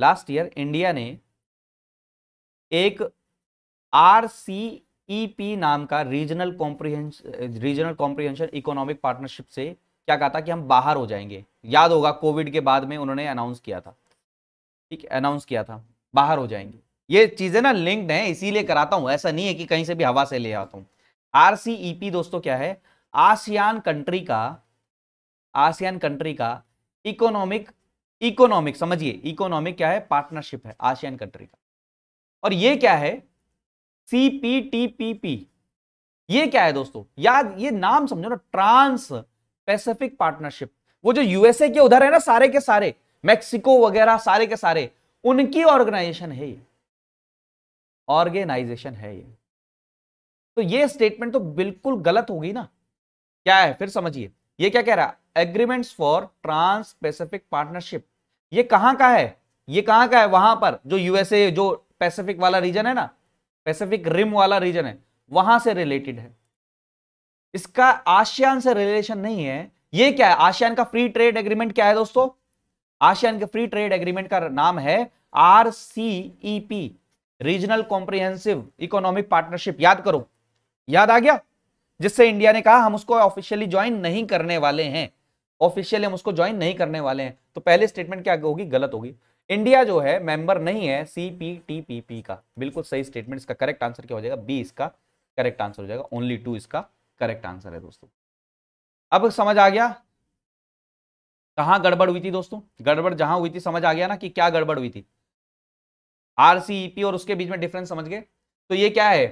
लास्ट ईयर इंडिया ने एक आर सी ई पी नाम का regional comprehension regional comprehension economic partnership से क्या कहा था कि हम बाहर हो जाएंगे याद होगा कोविड के बाद में उन्होंने अनाउंस किया था ठीक अनाउंस किया था बाहर हो जाएंगे ये चीजें ना लिंक्ड हैं इसीलिए कराता हूं ऐसा नहीं है कि कहीं से भी हवा से ले आता हूं पी e दोस्तों क्या है आसियान कंट्री का आसियान कंट्री का इकोनॉमिक इकोनॉमिक समझिए इकोनॉमिक क्या है पार्टनरशिप है आसियान कंट्री का और ये क्या है C P T P P ये क्या है दोस्तों याद ये नाम समझो ना ट्रांस पैसिफिक पार्टनरशिप वो जो यूएसए के उधर है ना सारे के सारे मेक्सिको वगैरह सारे के सारे उनकी ऑर्गेनाइजेशन है ये ऑर्गेनाइजेशन है ये तो ये स्टेटमेंट तो बिल्कुल गलत होगी ना क्या है फिर समझिए ये क्या कह रहा है agreements for trans pacific partnership ये कहां का है ये कहां का है वहां पर जो यूएसए जो पैसिफिक वाला रीजन है ना पैसिफिक रिम वाला रीजन है वहां से रिलेटेड है इसका आशियान से रिलेशन नहीं है ये क्या है आशियान का फ्री ट्रेड एग्रीमेंट क्या है दोस्तों आशियान के फ्री ट्रेड एग्रीमेंट का नाम है R regional comprehensive economic partnership याद करो याद आ गया जिससे इंडिया ने कहा हम उसको ऑफिशियली ज्वाइन नहीं करने वाले हैं ऑफिशियली हम उसको ज्वाइन नहीं करने वाले हैं तो पहले स्टेटमेंट क्या होगी गलत होगी इंडिया जो है मेंबर नहीं है सीपीटीपीपी का बिल्कुल सही स्टेटमेंट इसका करेक्ट आंसर क्या हो जाएगा बी इसका करेक्ट आंसर हो जाएगा ओनली टू इसका करेक्ट आंसर है दोस्तों अब समझ आ गया कहाँ गड़बड़ हुई थी दोस्तों गड़बड़ जहां हुई थी समझ आ गया ना कि क्या गड़बड़ हुई थी आरसीईपी e और उसके बीच में डिफरेंस समझ गए तो ये क्या है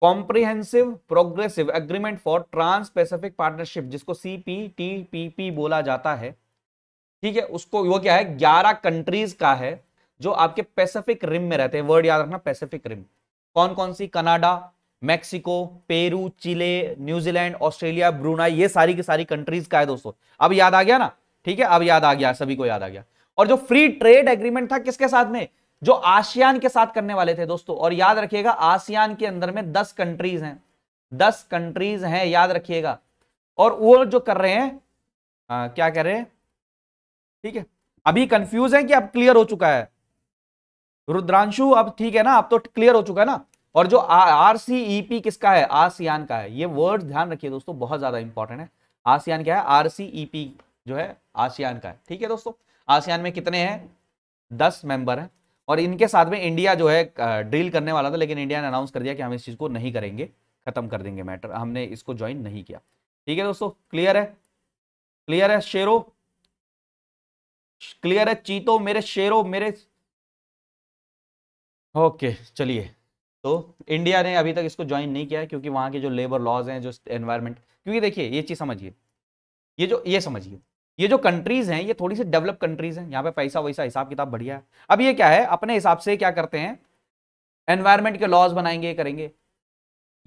comprehensive progressive agreement for trans pacific partnership जिसको सीपीटीपीपी बोला जाता है ठीक है उसको वो क्या है ग्यारह कंट्रीज का है जो आपके पैसिफिक रिम में रहते हैं वर्ड याद रखना पैसिफिक रिम कौन कौन सी Canada Mexico Peru Chile New Zealand Australia Brunei ये सारी की सारी कंट्रीज का है दोस्तों अब याद आ गया ना ठीक है अब याद आ गया सभी को याद आ गया और जो फ्री ट्रेड एग्रीमेंट था किसके साथ में जो आसियान के साथ करने वाले थे दोस्तों और याद रखिएगा आसियान के अंदर में दस कंट्रीज हैं दस कंट्रीज हैं याद रखिएगा और वो जो कर रहे हैं आ, हाँ, क्या कर रहे हैं ठीक है अभी कंफ्यूज है कि अब क्लियर हो चुका है रुद्रांशु अब ठीक है ना अब तो क्लियर हो चुका है ना और जो आर सी ई पी किसका है आसियान का है ये वर्ड ध्यान रखिए दोस्तों बहुत ज्यादा इंपॉर्टेंट है आसियान क्या है आर सी ई पी जो है आसियान का है ठीक है दोस्तों आसियान में कितने हैं दस मेंबर हैं और इनके साथ में इंडिया जो है ड्रिल करने वाला था लेकिन इंडिया ने अनाउंस कर दिया कि हम इस चीज़ को नहीं करेंगे खत्म कर देंगे मैटर हमने इसको ज्वाइन नहीं किया ठीक है दोस्तों क्लियर है क्लियर है शेरो क्लियर है चीतो मेरे शेरों मेरे ओके चलिए तो इंडिया ने अभी तक इसको ज्वाइन नहीं किया है क्योंकि वहां के जो लेबर लॉज हैं जो एनवायरमेंट क्योंकि देखिए ये चीज़ समझिए ये जो ये समझिए ये जो कंट्रीज हैं ये थोड़ी सी डेवलप कंट्रीज हैं यहाँ पे पैसा वैसा हिसाब किताब बढ़िया है अब ये क्या है अपने हिसाब से क्या करते हैं एनवायरमेंट के लॉज बनाएंगे करेंगे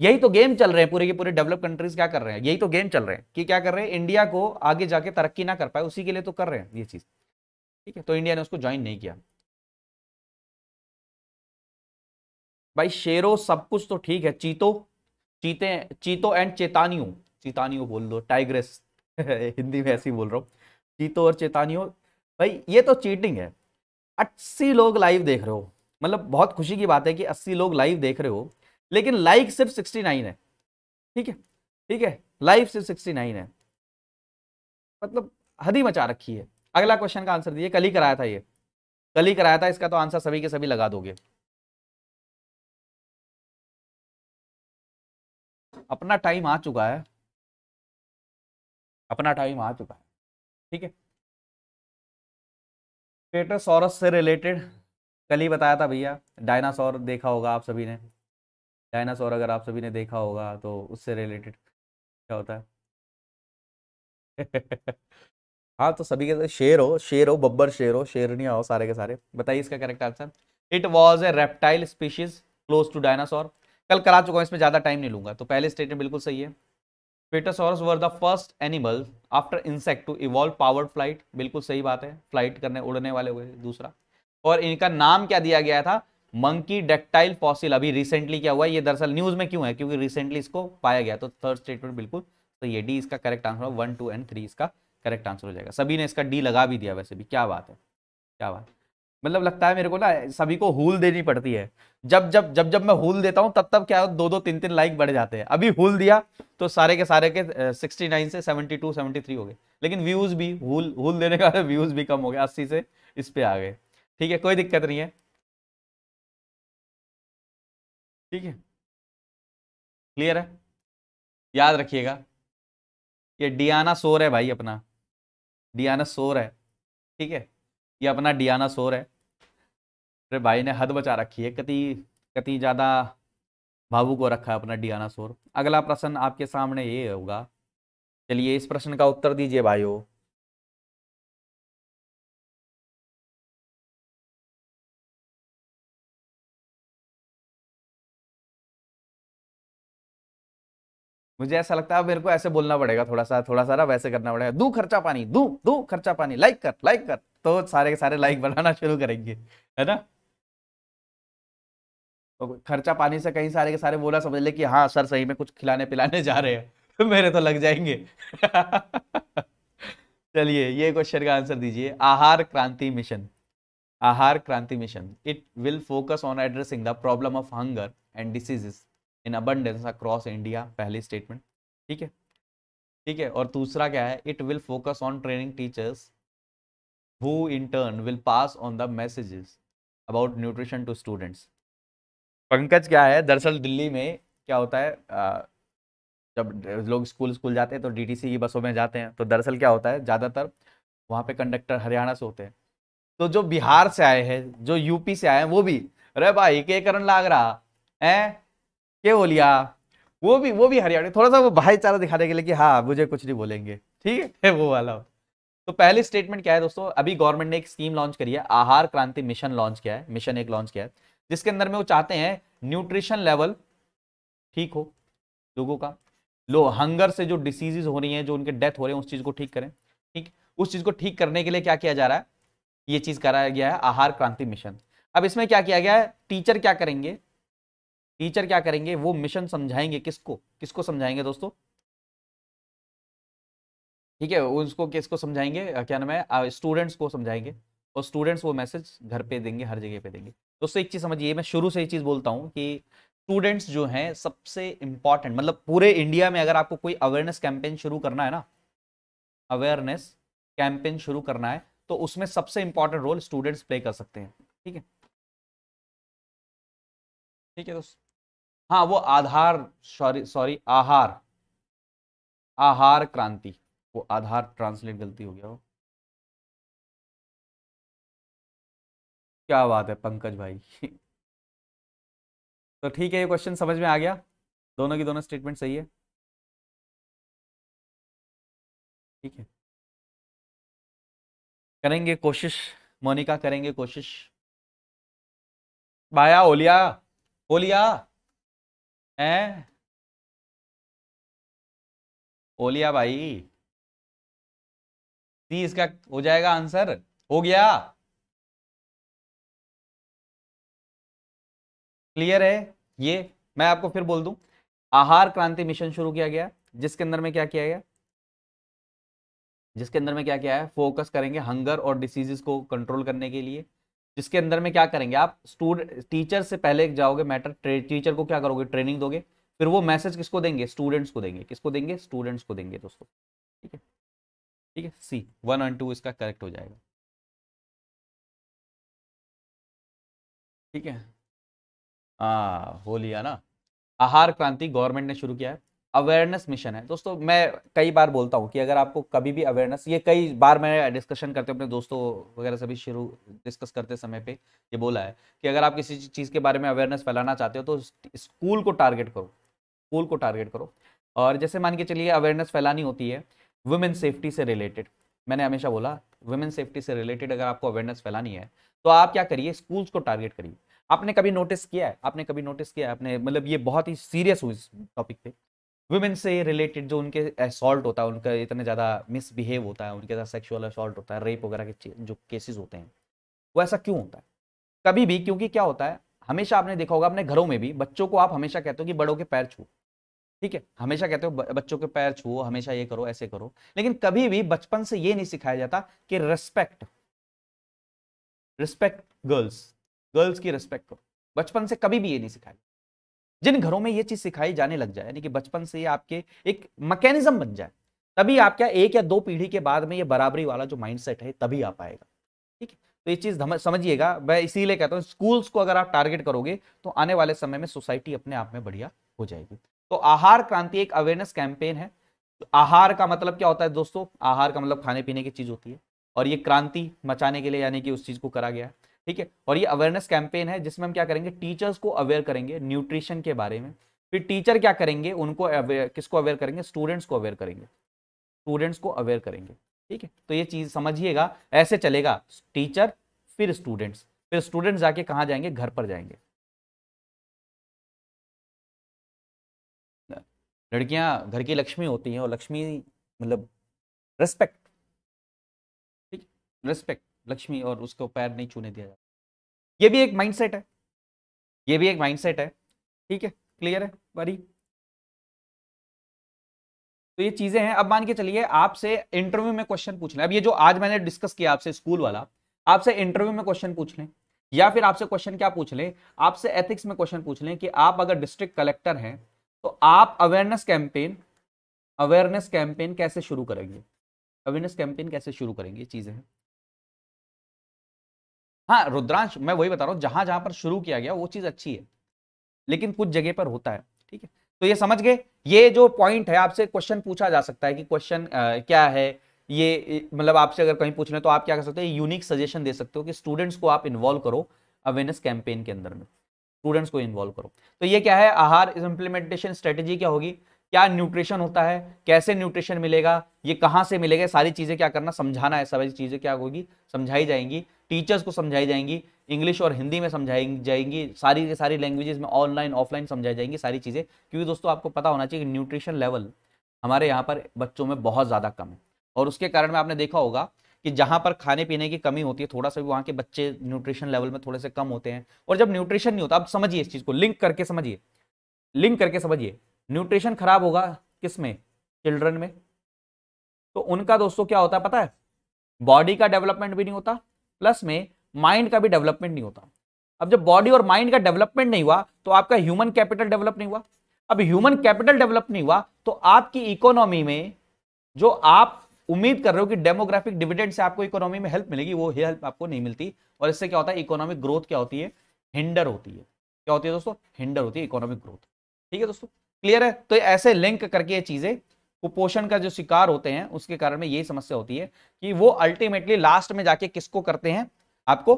यही तो गेम चल रहे हैं पूरे के पूरे डेवलप कंट्रीज क्या कर रहे हैं यही तो गेम चल रहे हैं कि क्या कर रहे हैं इंडिया को आगे जाके तरक्की ना कर पाए उसी के लिए तो कर रहे हैं ये चीज़ ठीक है तो इंडिया ने उसको ज्वाइन नहीं किया भाई शेरों सब कुछ तो ठीक है चीतो चीते चीतो एंड चेतानियो चेतानियो बोल दो टाइग्रेस हिंदी में ऐसी बोल रहा हूँ चीतो और चेतानियो भाई ये तो चीटिंग है अस्सी लोग लाइव देख रहे हो मतलब बहुत खुशी की बात है कि अस्सी लोग लाइव देख रहे हो लेकिन लाइक सिर्फ सिक्सटी नाइन है ठीक है ठीक है लाइव सिर्फ सिक्सटी नाइन है मतलब हदी मचा रखी है अगला क्वेश्चन का आंसर दीजिए कल ही कराया था ये कल ही कराया था इसका तो आंसर सभी के सभी लगा दोगे अपना टाइम आ चुका है अपना टाइम आ चुका है ठीक है पेटोसॉरस से रिलेटेड कल ही बताया था भैया डायनासोर देखा होगा आप सभी ने डायनासोर अगर आप सभी ने देखा होगा तो उससे रिलेटेड क्या होता है हाँ तो सभी के साथ शेर हो शेर हो बब्बर शेर हो शेरनिया हो सारे के सारे बताइए इसका correct answer it was a reptile species close to dinosaur कल करा चुका हूँ इसमें ज़्यादा टाइम नहीं लूंगा तो पहले स्टेटमेंट बिल्कुल सही है pterosaurs were the first animal after insect to evolve powered flight बिल्कुल सही बात है फ्लाइट करने उड़ने वाले हुए दूसरा और इनका नाम क्या दिया गया था मंकी डेक्टाइल फॉसिल अभी रिसेंटली क्या हुआ ये दरअसल न्यूज में क्यों है क्योंकि रिसेंटली इसको पाया गया तो थर्ड स्टेटमेंट बिल्कुल तो ये डी इसका correct answer one two and three इसका करेक्ट आंसर हो जाएगा सभी ने इसका डी लगा भी दिया वैसे भी क्या बात है क्या बात मतलब लगता है मेरे को ना सभी को हुल देनी पड़ती है जब जब जब जब मैं हुल देता हूँ तब तब क्या दो दो तीन तीन लाइक बढ़ जाते हैं अभी हुल दिया तो सारे के सारे के सिक्सटी नाइन से सेवेंटी टू सेवेंटी थ्री हो गए लेकिन व्यूज़ भी हुल हुल देने का व्यूज़ भी कम हो गया अस्सी से इस पे आ गए ठीक है कोई दिक्कत नहीं है ठीक है क्लियर है याद रखिएगा ये डियाना सोर है भाई अपना डियाना सोर है ठीक है ये अपना डियाना सोर है अरे भाई ने हद बचा रखी है कति कति ज़्यादा भावु को रखा है अपना डियाना सोर अगला प्रश्न आपके सामने ये होगा चलिए इस प्रश्न का उत्तर दीजिए भाइयों मुझे ऐसा लगता है मेरे को ऐसे बोलना पड़ेगा थोड़ा सा थोड़ा सारा वैसे करना पड़ेगा दू खर्चा पानी दू दू खर्चा पानी लाइक कर लाइक कर तो सारे के सारे लाइक बनाना शुरू करेंगे है ना तो खर्चा पानी से कहीं सारे के सारे बोला समझ ले कि हाँ सर सही में कुछ खिलाने पिलाने जा रहे हैं मेरे तो लग जाएंगे चलिए ये क्वेश्चन का आंसर दीजिए आहार Kranti mission Aahaar Kranti mission it will focus on addressing the problem of hunger and diseases in abundance across India पहली स्टेटमेंट ठीक है ठीक है और दूसरा क्या है it will focus on training teachers who in turn will pass on the messages about nutrition to students Pankaj क्या है दरअसल दिल्ली में क्या होता है आ, जब लोग स्कूल स्कूल जाते हैं तो डीटीसी की बसों में जाते हैं तो दरअसल क्या होता है ज़्यादातर वहाँ पे कंडक्टर हरियाणा से होते हैं तो जो बिहार से आए हैं जो यूपी से आए हैं वो भी अरे भाई के करण लाग रहा है के बोलिया हाँ। वो भी वो भी हरियाणा थोड़ा सा वो भाईचारा दिखाने के लिए कि हाँ मुझे कुछ नहीं बोलेंगे ठीक है वो वाला तो पहले स्टेटमेंट क्या है दोस्तों अभी गवर्नमेंट ने एक स्कीम लॉन्च करी है आहार क्रांति मिशन लॉन्च किया है मिशन एक लॉन्च किया है जिसके अंदर में वो चाहते हैं न्यूट्रिशन लेवल ठीक हो लोगों का लो हंगर से जो डिसीजेज हो रही हैं जो उनके डेथ हो रहे हैं उस चीज़ को ठीक करें ठीक उस चीज़ को ठीक करने के लिए क्या किया जा रहा है ये चीज़ कराया गया है आहार क्रांति मिशन अब इसमें क्या किया गया है टीचर क्या करेंगे टीचर क्या करेंगे वो मिशन समझाएंगे किसको किसको समझाएंगे दोस्तों ठीक है उसको किसको समझाएंगे क्या नाम है स्टूडेंट्स को समझाएंगे और स्टूडेंट्स वो मैसेज घर पे देंगे हर जगह पे देंगे दोस्तों एक चीज़ समझिए मैं शुरू से ये चीज़ बोलता हूँ कि स्टूडेंट्स जो हैं सबसे इम्पॉर्टेंट मतलब पूरे इंडिया में अगर आपको कोई अवेयरनेस कैंपेन शुरू करना है ना अवेयरनेस कैंपेन शुरू करना है तो उसमें सबसे इंपॉर्टेंट रोल स्टूडेंट्स प्ले कर सकते हैं ठीक है ठीक है दोस्तों हाँ वो आधार सॉरी सॉरी आहार आहार क्रांति वो आधार ट्रांसलेट गलती हो गया वो क्या बात है पंकज भाई तो ठीक है ये क्वेश्चन समझ में आ गया दोनों की दोनों स्टेटमेंट सही है ठीक है करेंगे कोशिश मोनिका करेंगे कोशिश बाया ओलिया ओलिया हैं ओलिया भाई सी इसका हो जाएगा आंसर हो गया क्लियर है ये मैं आपको फिर बोल दूं आहार क्रांति मिशन शुरू किया गया जिसके अंदर में क्या किया गया जिसके अंदर में क्या किया है फोकस करेंगे हंगर और डिसीजेस को कंट्रोल करने के लिए जिसके अंदर में क्या करेंगे आप स्टूडेंट टीचर से पहले जाओगे मैटर टीचर को क्या करोगे ट्रेनिंग दोगे फिर वो मैसेज किसको देंगे स्टूडेंट्स को देंगे किसको देंगे स्टूडेंट्स को देंगे दोस्तों ठीक है ठीक है सी वन एंड टू इसका करेक्ट हो जाएगा ठीक है हाँ हो लिया ना आहार क्रांति गवर्नमेंट ने शुरू किया है अवेयरनेस मिशन है दोस्तों मैं कई बार बोलता हूँ कि अगर आपको कभी भी अवेयरनेस ये कई बार मैं डिस्कशन करते अपने दोस्तों वगैरह से भी शुरू डिस्कस करते समय पे ये बोला है कि अगर आप किसी चीज़ के बारे में अवेयरनेस फैलाना चाहते हो तो स्कूल को टारगेट करो स्कूल को टारगेट करो और जैसे मान के चलिए अवेयरनेस फैलानी होती है वुमेन सेफ्टी से रिलेटेड मैंने हमेशा बोला वुमेन सेफ्टी से रिलेटेड अगर आपको अवेयरनेस फैलानी है तो आप क्या करिए स्कूल्स को टारगेट करिए आपने कभी नोटिस किया है आपने कभी नोटिस किया है आपने मतलब ये बहुत ही सीरियस हुई इस टॉपिक पे वुमेन से रिलेटेड जो उनके असॉल्ट होता है उनका इतना ज़्यादा मिसबिहेव होता है उनके साथ सेक्सुअल असॉल्ट होता है रेप वगैरह के जो केसेस होते हैं वो ऐसा क्यों होता है कभी भी क्योंकि क्या होता है हमेशा आपने देखा होगा अपने घरों में भी बच्चों को आप हमेशा कहते हो कि बड़ों के पैर छू ठीक है हमेशा कहते हो बच्चों के पैर छू हमेशा ये करो ऐसे करो लेकिन कभी भी बचपन से ये नहीं सिखाया जाता कि रेस्पेक्ट रिस्पेक्ट गर्ल्स गर्ल्स की रिस्पेक्ट करो बचपन से कभी भी ये नहीं सिखाया जिन घरों में ये चीज सिखाई जाने लग जाए यानी कि बचपन से आपके एक मैकेनिज्म बन जाए तभी आप क्या एक या दो पीढ़ी के बाद में ये बराबरी वाला जो माइंडसेट है तभी आ पाएगा ठीक है तो ये चीज समझिएगा मैं इसीलिए कहता हूँ स्कूल्स को अगर आप टारगेट करोगे तो आने वाले समय में सोसाइटी अपने आप में बढ़िया हो जाएगी तो आहार क्रांति एक अवेयरनेस कैंपेन है आहार का मतलब क्या होता है दोस्तों आहार का मतलब खाने पीने की चीज होती है और ये क्रांति मचाने के लिए यानी कि उस चीज को करा गया है ठीक है और ये अवेयरनेस कैंपेन है जिसमें हम क्या करेंगे टीचर्स को अवेयर करेंगे न्यूट्रिशन के बारे में फिर टीचर क्या करेंगे उनको किसको अवेयर करेंगे स्टूडेंट्स को अवेयर करेंगे स्टूडेंट्स को अवेयर करेंगे ठीक है तो ये चीज़ समझिएगा ऐसे चलेगा टीचर फिर स्टूडेंट्स फिर स्टूडेंट्स जाके कहाँ जाएंगे घर पर जाएंगे लड़कियां घर की लक्ष्मी होती हैं और लक्ष्मी मतलब रेस्पेक्ट ठीक रेस्पेक्ट लक्ष्मी और उसको पैर नहीं छूने दिया जाता ये भी एक माइंडसेट है ये भी एक माइंडसेट है ठीक है क्लियर है बारी तो ये चीजें हैं अब मान के चलिए आपसे इंटरव्यू में क्वेश्चन पूछ लें अब ये जो आज मैंने डिस्कस किया आपसे स्कूल वाला आपसे इंटरव्यू में क्वेश्चन पूछ लें या फिर आपसे क्वेश्चन क्या पूछ लें आपसे एथिक्स में क्वेश्चन पूछ लें कि आप अगर डिस्ट्रिक्ट कलेक्टर हैं तो आप अवेयरनेस कैंपेन अवेयरनेस कैंपेन कैसे शुरू करेंगे अवेयरनेस कैंपेन कैसे शुरू करेंगे ये चीज़ें हैं हाँ रुद्रांश मैं वही बता रहा हूँ जहां जहां पर शुरू किया गया वो चीज अच्छी है लेकिन कुछ जगह पर होता है ठीक है तो ये समझ गए ये जो पॉइंट है आपसे क्वेश्चन पूछा जा सकता है कि क्वेश्चन क्या है ये मतलब आपसे अगर कहीं पूछ तो आप क्या कर सकते हो यूनिक सजेशन दे सकते हो कि स्टूडेंट्स को आप इन्वॉल्व करो अवेयरनेस कैंपेन के अंदर में स्टूडेंट्स को इन्वॉल्व करो तो ये क्या है आहार इम्प्लीमेंटेशन स्ट्रेटेजी क्या होगी क्या न्यूट्रिशन होता है कैसे न्यूट्रिशन मिलेगा ये कहाँ से मिलेगा सारी चीज़ें क्या करना समझाना है सारी चीज़ें क्या होगी समझाई जाएंगी टीचर्स को समझाई जाएंगी इंग्लिश और हिंदी में समझाई जाएंगी सारी के सारी लैंग्वेजेस में ऑनलाइन ऑफलाइन समझाई जाएंगी सारी चीज़ें क्योंकि दोस्तों आपको पता होना चाहिए कि न्यूट्रिशन लेवल हमारे यहाँ पर बच्चों में बहुत ज़्यादा कम है और उसके कारण में आपने देखा होगा कि जहाँ पर खाने पीने की कमी होती है थोड़ा सा भी वहाँ के बच्चे न्यूट्रिशन लेवल में थोड़े से कम होते हैं और जब न्यूट्रिशन नहीं होता आप समझिए इस चीज़ को लिंक करके समझिए लिंक करके समझिए न्यूट्रिशन खराब होगा किस में चिल्ड्रन में तो उनका दोस्तों क्या होता है पता है बॉडी का डेवलपमेंट भी नहीं होता प्लस में माइंड का भी डेवलपमेंट नहीं होता अब जब बॉडी और माइंड का डेवलपमेंट नहीं हुआ तो आपका ह्यूमन कैपिटल डेवलप नहीं हुआ अब ह्यूमन हम्म। कैपिटल डेवलप नहीं हुआ तो आपकी इकोनॉमी में जो आप उम्मीद कर रहे हो कि डेमोग्राफिक डिविडेंड से आपको इकोनॉमी में हेल्प मिलेगी वो हेल्प आपको नहीं मिलती और इससे क्या होता है इकोनॉमिक ग्रोथ क्या होती है हिंडर होती है क्या होती है दोस्तों हिंडर होती है इकोनॉमिक ग्रोथ ठीक है दोस्तों क्लियर है तो ऐसे लिंक करके ये चीजें कुपोषण का जो शिकार होते हैं उसके कारण में यही समस्या होती है कि वो अल्टीमेटली लास्ट में जाके किसको करते हैं आपको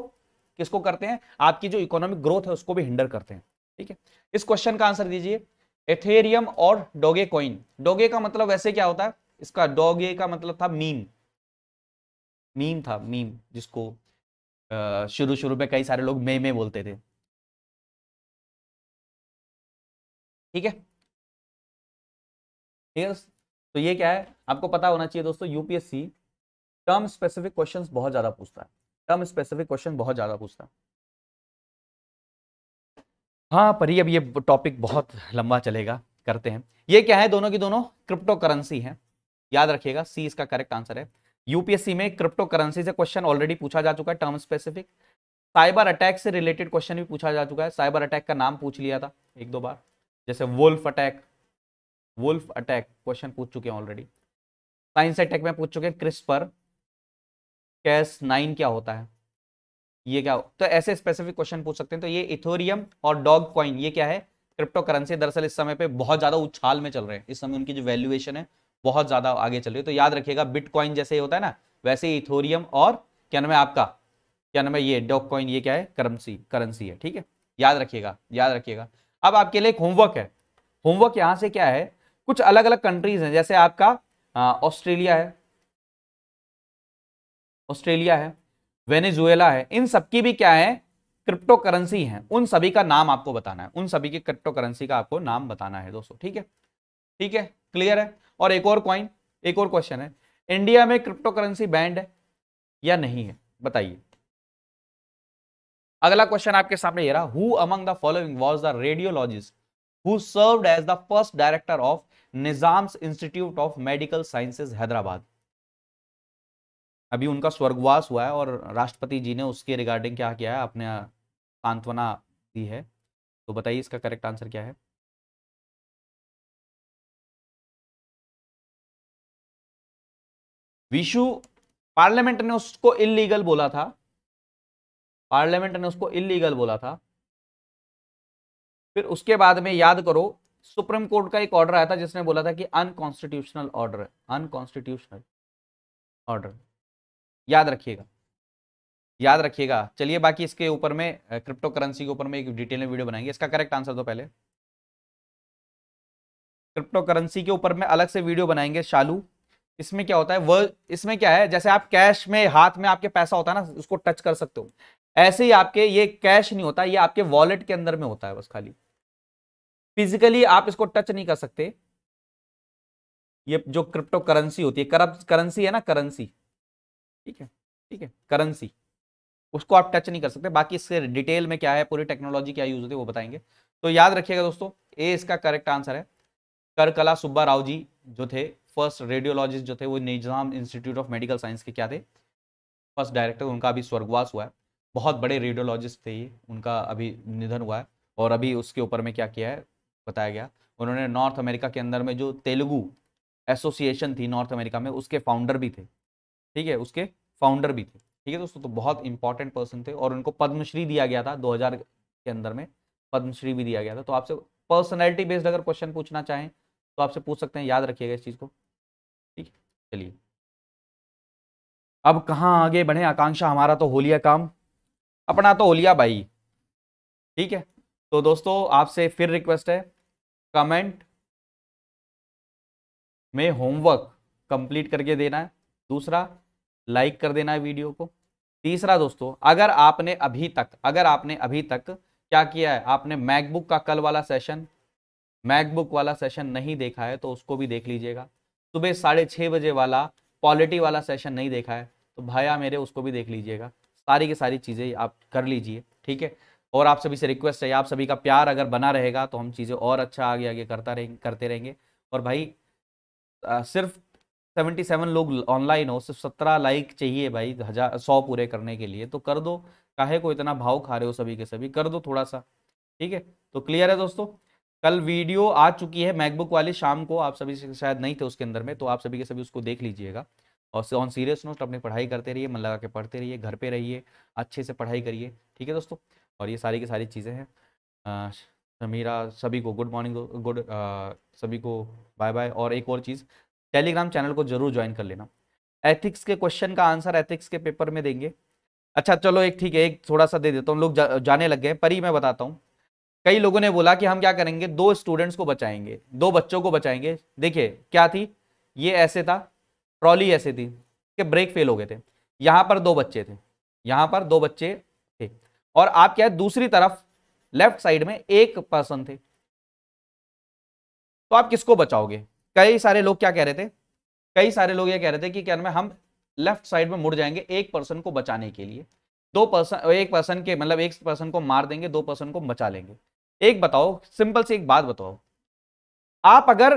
किसको करते हैं आपकी जो इकोनॉमिक ग्रोथ है उसको भी हिंडर करते हैं ठीक है इस क्वेश्चन का आंसर दीजिए एथेरियम और डोगे कॉइन डोगे का मतलब वैसे क्या होता है इसका डोगे का मतलब था मीम मीम था मीम जिसको शुरू शुरू में कई सारे लोग मे मे बोलते थे ठीक है तो ये क्या है आपको पता होना चाहिए दोस्तों यूपीएससी टर्म स्पेसिफिक क्वेश्चन बहुत ज़्यादा पूछता है टर्म स्पेसिफिक क्वेश्चन बहुत ज़्यादा पूछता है हाँ परी अब ये टॉपिक बहुत लंबा चलेगा करते हैं ये क्या है दोनों की दोनों क्रिप्टो करेंसी है याद रखिएगा सी इसका करेक्ट आंसर है यूपीएससी में क्रिप्टो करेंसी से क्वेश्चन ऑलरेडी पूछा जा चुका है टर्म स्पेसिफिक साइबर अटैक से रिलेटेड क्वेश्चन भी पूछा जा चुका है साइबर अटैक का नाम पूछ लिया था एक दो बार जैसे wolf attack wolf attack question पूछ चुके हैं ऑलरेडी साइंस अटैक में पूछ चुके हैं क्रिस्पर कैस नाइन क्या होता है ये क्या हो? तो ऐसे स्पेसिफिक क्वेश्चन पूछ सकते हैं तो ये इथोरियम और डॉग कॉइन ये क्या है क्रिप्टो करेंसी दरअसल इस समय पे बहुत ज्यादा उछाल में चल रहे हैं इस समय उनकी जो वैल्यूएशन है बहुत ज्यादा आगे चल रही है तो याद रखिएगा बिटकॉइन जैसे ही होता है ना वैसे ही इथोरियम और क्या नाम है आपका क्या नाम है ये डॉग कॉइन ये क्या है करेंसी करेंसी है ठीक है याद रखिएगा याद रखिएगा अब आपके लिए एक होमवर्क है होमवर्क यहां से क्या है कुछ अलग अलग कंट्रीज हैं जैसे आपका ऑस्ट्रेलिया है ऑस्ट्रेलिया है वेनेजुएला है इन सबकी भी क्या है क्रिप्टो करेंसी है उन सभी का नाम आपको बताना है उन सभी की क्रिप्टो करेंसी का आपको नाम बताना है दोस्तों ठीक है ठीक है क्लियर है और एक और क्वाइन एक और क्वेश्चन है इंडिया में क्रिप्टो करेंसी बैंड है या नहीं है बताइए अगला क्वेश्चन आपके सामने ये रहा who among the following was the radiologist who served as the first director of Nizam's Institute of Medical Sciences Hyderabad अभी उनका स्वर्गवास हुआ है और राष्ट्रपति जी ने उसके रिगार्डिंग क्या किया है अपने सांत्वना दी है तो बताइए इसका करेक्ट आंसर क्या है विशु पार्लियामेंट ने उसको इलीगल बोला था पार्लियामेंट ने उसको इलीगल बोला था फिर उसके बाद में याद करो सुप्रीम कोर्ट का एक ऑर्डर आया था जिसने बोला था कि अनकॉन्स्टिट्यूशनल ऑर्डर अनकॉन्स्टिट्यूशनल ऑर्डर याद रखिएगा याद रखिएगा चलिए बाकी इसके ऊपर में क्रिप्टो करेंसी के ऊपर में एक डिटेल में वीडियो बनाएंगे इसका करेक्ट आंसर दो पहले क्रिप्टो करेंसी के ऊपर में अलग से वीडियो बनाएंगे शालू इसमें क्या होता है वर्ल्ड इसमें क्या है जैसे आप कैश में हाथ में आपके पैसा होता है ना उसको टच कर सकते हो ऐसे ही आपके ये कैश नहीं होता ये आपके वॉलेट के अंदर में होता है बस खाली फिजिकली आप इसको टच नहीं कर सकते ये जो क्रिप्टो करेंसी होती है करप करेंसी है ना करेंसी ठीक है ठीक है करेंसी उसको आप टच नहीं कर सकते बाकी इसके डिटेल में क्या है पूरी टेक्नोलॉजी क्या यूज होती है वो बताएंगे तो याद रखिएगा दोस्तों ए इसका करेक्ट आंसर है करकला सुब्बा राव जी जो थे फर्स्ट रेडियोलॉजिस्ट जो थे वो Nizam institute of medical science के क्या थे फर्स्ट डायरेक्टर उनका अभी स्वर्गवास हुआ है बहुत बड़े रेडियोलॉजिस्ट थे ये उनका अभी निधन हुआ है और अभी उसके ऊपर में क्या किया है बताया गया उन्होंने नॉर्थ अमेरिका के अंदर में जो तेलुगु एसोसिएशन थी नॉर्थ अमेरिका में उसके फाउंडर भी थे ठीक है उसके फाउंडर भी थे ठीक है दोस्तों तो बहुत इंपॉर्टेंट पर्सन थे और उनको पद्मश्री दिया गया था 2000 के अंदर में पद्मश्री भी दिया गया था तो आपसे पर्सनैलिटी बेस्ड अगर क्वेश्चन पूछना चाहें तो आपसे पूछ सकते हैं याद रखिएगा इस चीज़ को ठीक है चलिए अब कहाँ आगे बढ़े आकांक्षा हमारा तो होलिया काम अपना तो ओलिया भाई ठीक है तो दोस्तों आपसे फिर रिक्वेस्ट है कमेंट में होमवर्क कंप्लीट करके देना है दूसरा लाइक कर देना है वीडियो को तीसरा दोस्तों अगर आपने अभी तक अगर आपने अभी तक क्या किया है आपने मैकबुक का कल वाला सेशन मैकबुक वाला सेशन नहीं देखा है तो उसको भी देख लीजिएगा सुबह साढ़े छः बजे वाला पॉलिटी वाला सेशन नहीं देखा है तो भाया मेरे उसको भी देख लीजिएगा सारी की सारी चीज़ें आप कर लीजिए ठीक है और आप सभी से रिक्वेस्ट है आप सभी का प्यार अगर बना रहेगा तो हम चीज़ें और अच्छा आगे आगे करता रहें करते रहेंगे और भाई आ, सिर्फ सेवेंटी सेवन लोग ऑनलाइन हो सिर्फ सत्रह लाइक चाहिए भाई हजार सौ पूरे करने के लिए तो कर दो काहे को इतना भाव खा रहे हो सभी के सभी कर दो थोड़ा सा ठीक है तो क्लियर है दोस्तों कल वीडियो आ चुकी है मैकबुक वाली शाम को आप सभी शायद नहीं थे उसके अंदर में तो आप सभी के सभी उसको देख लीजिएगा और ऑन सीरियस नोट अपनी पढ़ाई करते रहिए मन लगा के पढ़ते रहिए घर पे रहिए अच्छे से पढ़ाई करिए ठीक है दोस्तों और ये सारी की सारी चीज़ें हैं समीरा सभी को गुड मॉर्निंग गुड सभी को बाय बाय और एक और चीज़ टेलीग्राम चैनल को जरूर ज्वाइन कर लेना एथिक्स के क्वेश्चन का आंसर एथिक्स के पेपर में देंगे अच्छा चलो एक ठीक है एक थोड़ा सा दे देता हूँ लोग जा, जाने लग गए पर ही मैं बताता हूँ कई लोगों ने बोला कि हम क्या करेंगे दो स्टूडेंट्स को बचाएंगे दो बच्चों को बचाएंगे देखिए क्या थी ये ऐसे था ट्रॉली ऐसी थी कि ब्रेक फेल हो गए थे यहाँ पर दो बच्चे थे यहाँ पर दो बच्चे थे और आप क्या है दूसरी तरफ लेफ्ट साइड में एक पर्सन थे तो आप किसको बचाओगे कई सारे लोग क्या कह रहे थे कई सारे लोग ये कह रहे थे कि क्या हम लेफ्ट साइड में मुड़ जाएंगे एक पर्सन को बचाने के लिए दो पर्सन एक पर्सन के मतलब एक पर्सन को मार देंगे दो पर्सन को बचा लेंगे एक बताओ सिंपल से एक बात बताओ आप अगर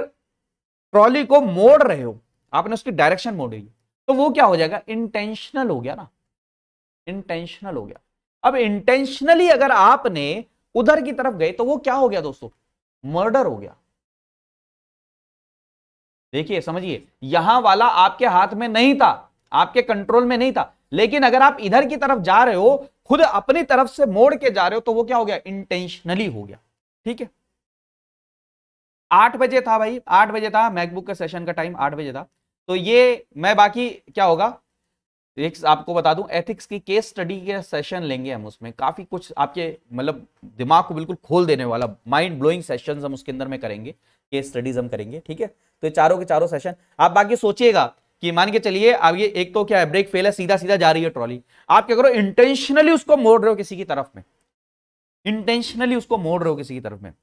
ट्रॉली को मोड़ रहे हो आपने उसकी डायरेक्शन मोड़ी तो वो क्या हो जाएगा इंटेंशनल हो गया ना इंटेंशनल हो गया अब इंटेंशनली अगर आपने उधर की तरफ गए तो वो क्या हो गया दोस्तों मर्डर हो गया देखिए समझिए यहां वाला आपके हाथ में नहीं था आपके कंट्रोल में नहीं था लेकिन अगर आप इधर की तरफ जा रहे हो खुद अपनी तरफ से मोड़ के जा रहे हो तो वो क्या हो गया इंटेंशनली हो गया ठीक है आठ बजे था भाई आठ बजे था मैकबुक का सेशन का टाइम आठ बजे था तो ये मैं बाकी क्या होगा एक आपको बता दूं एथिक्स की केस स्टडी के सेशन लेंगे हम उसमें काफ़ी कुछ आपके मतलब दिमाग को बिल्कुल खोल देने वाला माइंड ब्लोइंग सेशन हम उसके अंदर में करेंगे केस स्टडीज हम करेंगे ठीक है तो चारों के चारों सेशन आप बाकी सोचिएगा कि मान के चलिए अब ये एक तो क्या है ब्रेक फेल है सीधा सीधा जा रही है ट्रॉली आप क्या करो इंटेंशनली उसको मोड़ रहे हो किसी की तरफ में इंटेंशनली उसको मोड़ रहे हो किसी की तरफ में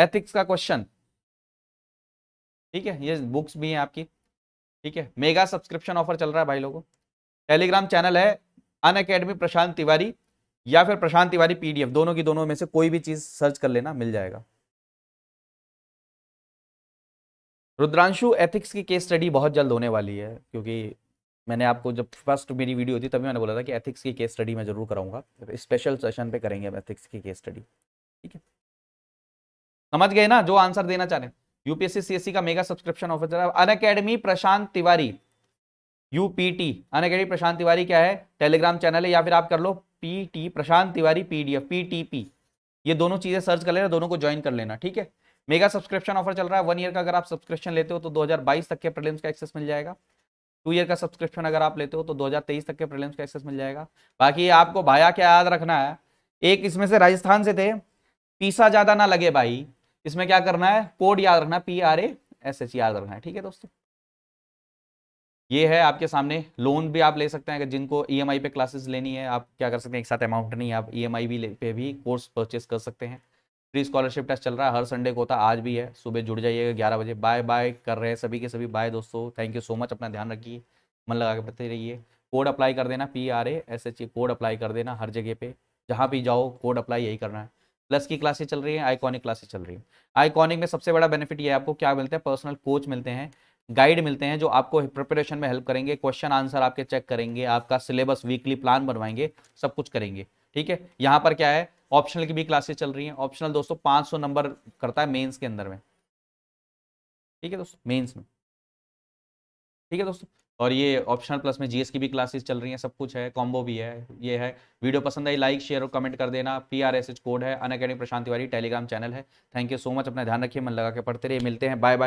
एथिक्स का क्वेश्चन ठीक है ये बुक्स भी है आपकी ठीक है मेगा सब्सक्रिप्शन ऑफर चल रहा है भाई लोगों टेलीग्राम चैनल है अन अकेडमी प्रशांत तिवारी या फिर प्रशांत तिवारी पीडीएफ दोनों की दोनों में से कोई भी चीज सर्च कर लेना मिल जाएगा रुद्रांशु एथिक्स की केस स्टडी बहुत जल्द होने वाली है क्योंकि मैंने आपको जब फर्स्ट मेरी वीडियो थी तभी मैंने बोला था कि एथिक्स की केस स्टडी मैं जरूर कराऊंगा स्पेशल सेशन पे करेंगे हम एथिक्स की केस स्टडी ठीक है समझ गए ना जो आंसर देना चाह रहे यूपीएससी सीएससी का मेगा सब्सक्रिप्शन ऑफर है Unacademy Prashant Tiwari UPT Unacademy Prashant Tiwari क्या है टेलीग्राम चैनल है या फिर आप कर लो PT Prashant Tiwari PDF PTP ये दोनों चीजें सर्च कर लेना दोनों को ज्वाइन कर लेना ठीक है मेगा सब्सक्रिप्शन ऑफर चल रहा है वन ईयर का अगर आप सब्सक्रिप्शन लेते हो तो 2022 तक के प्रीलिम्स का एक्सेस मिल जाएगा टू ईयर का सब्सक्रिप्शन अगर आप लेते हो तो 2023 तक के प्रीलिम्स का एक्सेस मिल जाएगा बाकी आपको भाया क्या याद रखना है एक इसमें से राजस्थान से थे पीसा ज़्यादा ना लगे भाई इसमें क्या करना है कोड याद रखना P R A S H याद रखना है ठीक है दोस्तों ये है आपके सामने लोन भी आप ले सकते हैं अगर जिनको ई e पे क्लासेस लेनी है आप क्या कर सकते हैं एक साथ अमाउंट नहीं आप ई e भी पे भी कोर्स परचेस कर सकते हैं फ्री स्कॉलरशिप टेस्ट चल रहा है हर संडे को होता आज भी है सुबह जुड़ जाइएगा ग्यारह बजे बाय बाय कर रहे हैं सभी के सभी बाय दोस्तों थैंक यू सो मच अपना ध्यान रखिए मन लगा के पढ़ते रहिए कोड अप्लाई कर देना P R A S H code apply कर देना हर जगह पे जहाँ भी जाओ कोड अप्लाई यही करना है प्लस की क्लासेज चल रही है आइकॉनिक क्लासेज चल रही है आइकॉनिक में सबसे बड़ा बेनिफिट ये आपको क्या मिलता है पर्सनल कोच मिलते हैं गाइड मिलते हैं जो आपको प्रिपरेशन में हेल्प करेंगे क्वेश्चन आंसर आपके चेक करेंगे आपका सिलेबस वीकली प्लान बनवाएंगे सब कुछ करेंगे ठीक है यहाँ पर क्या है ऑप्शनल की भी क्लासेज चल रही हैं ऑप्शनल दोस्तों सौ नंबर करता है मेन्स के अंदर में ठीक है दोस्तों मेन्स में ठीक है दोस्तों और ये ऑप्शन प्लस में जीएस की भी क्लासेस चल रही हैं सब कुछ है कॉम्बो भी है ये है वीडियो पसंद आई लाइक शेयर और कमेंट कर देना P R S H code है Unacademy Prashant Tiwari Telegram channel है थैंक यू सो मच अपना ध्यान रखिए मन लगा के पढ़ते रहिए मिलते हैं बाय बाय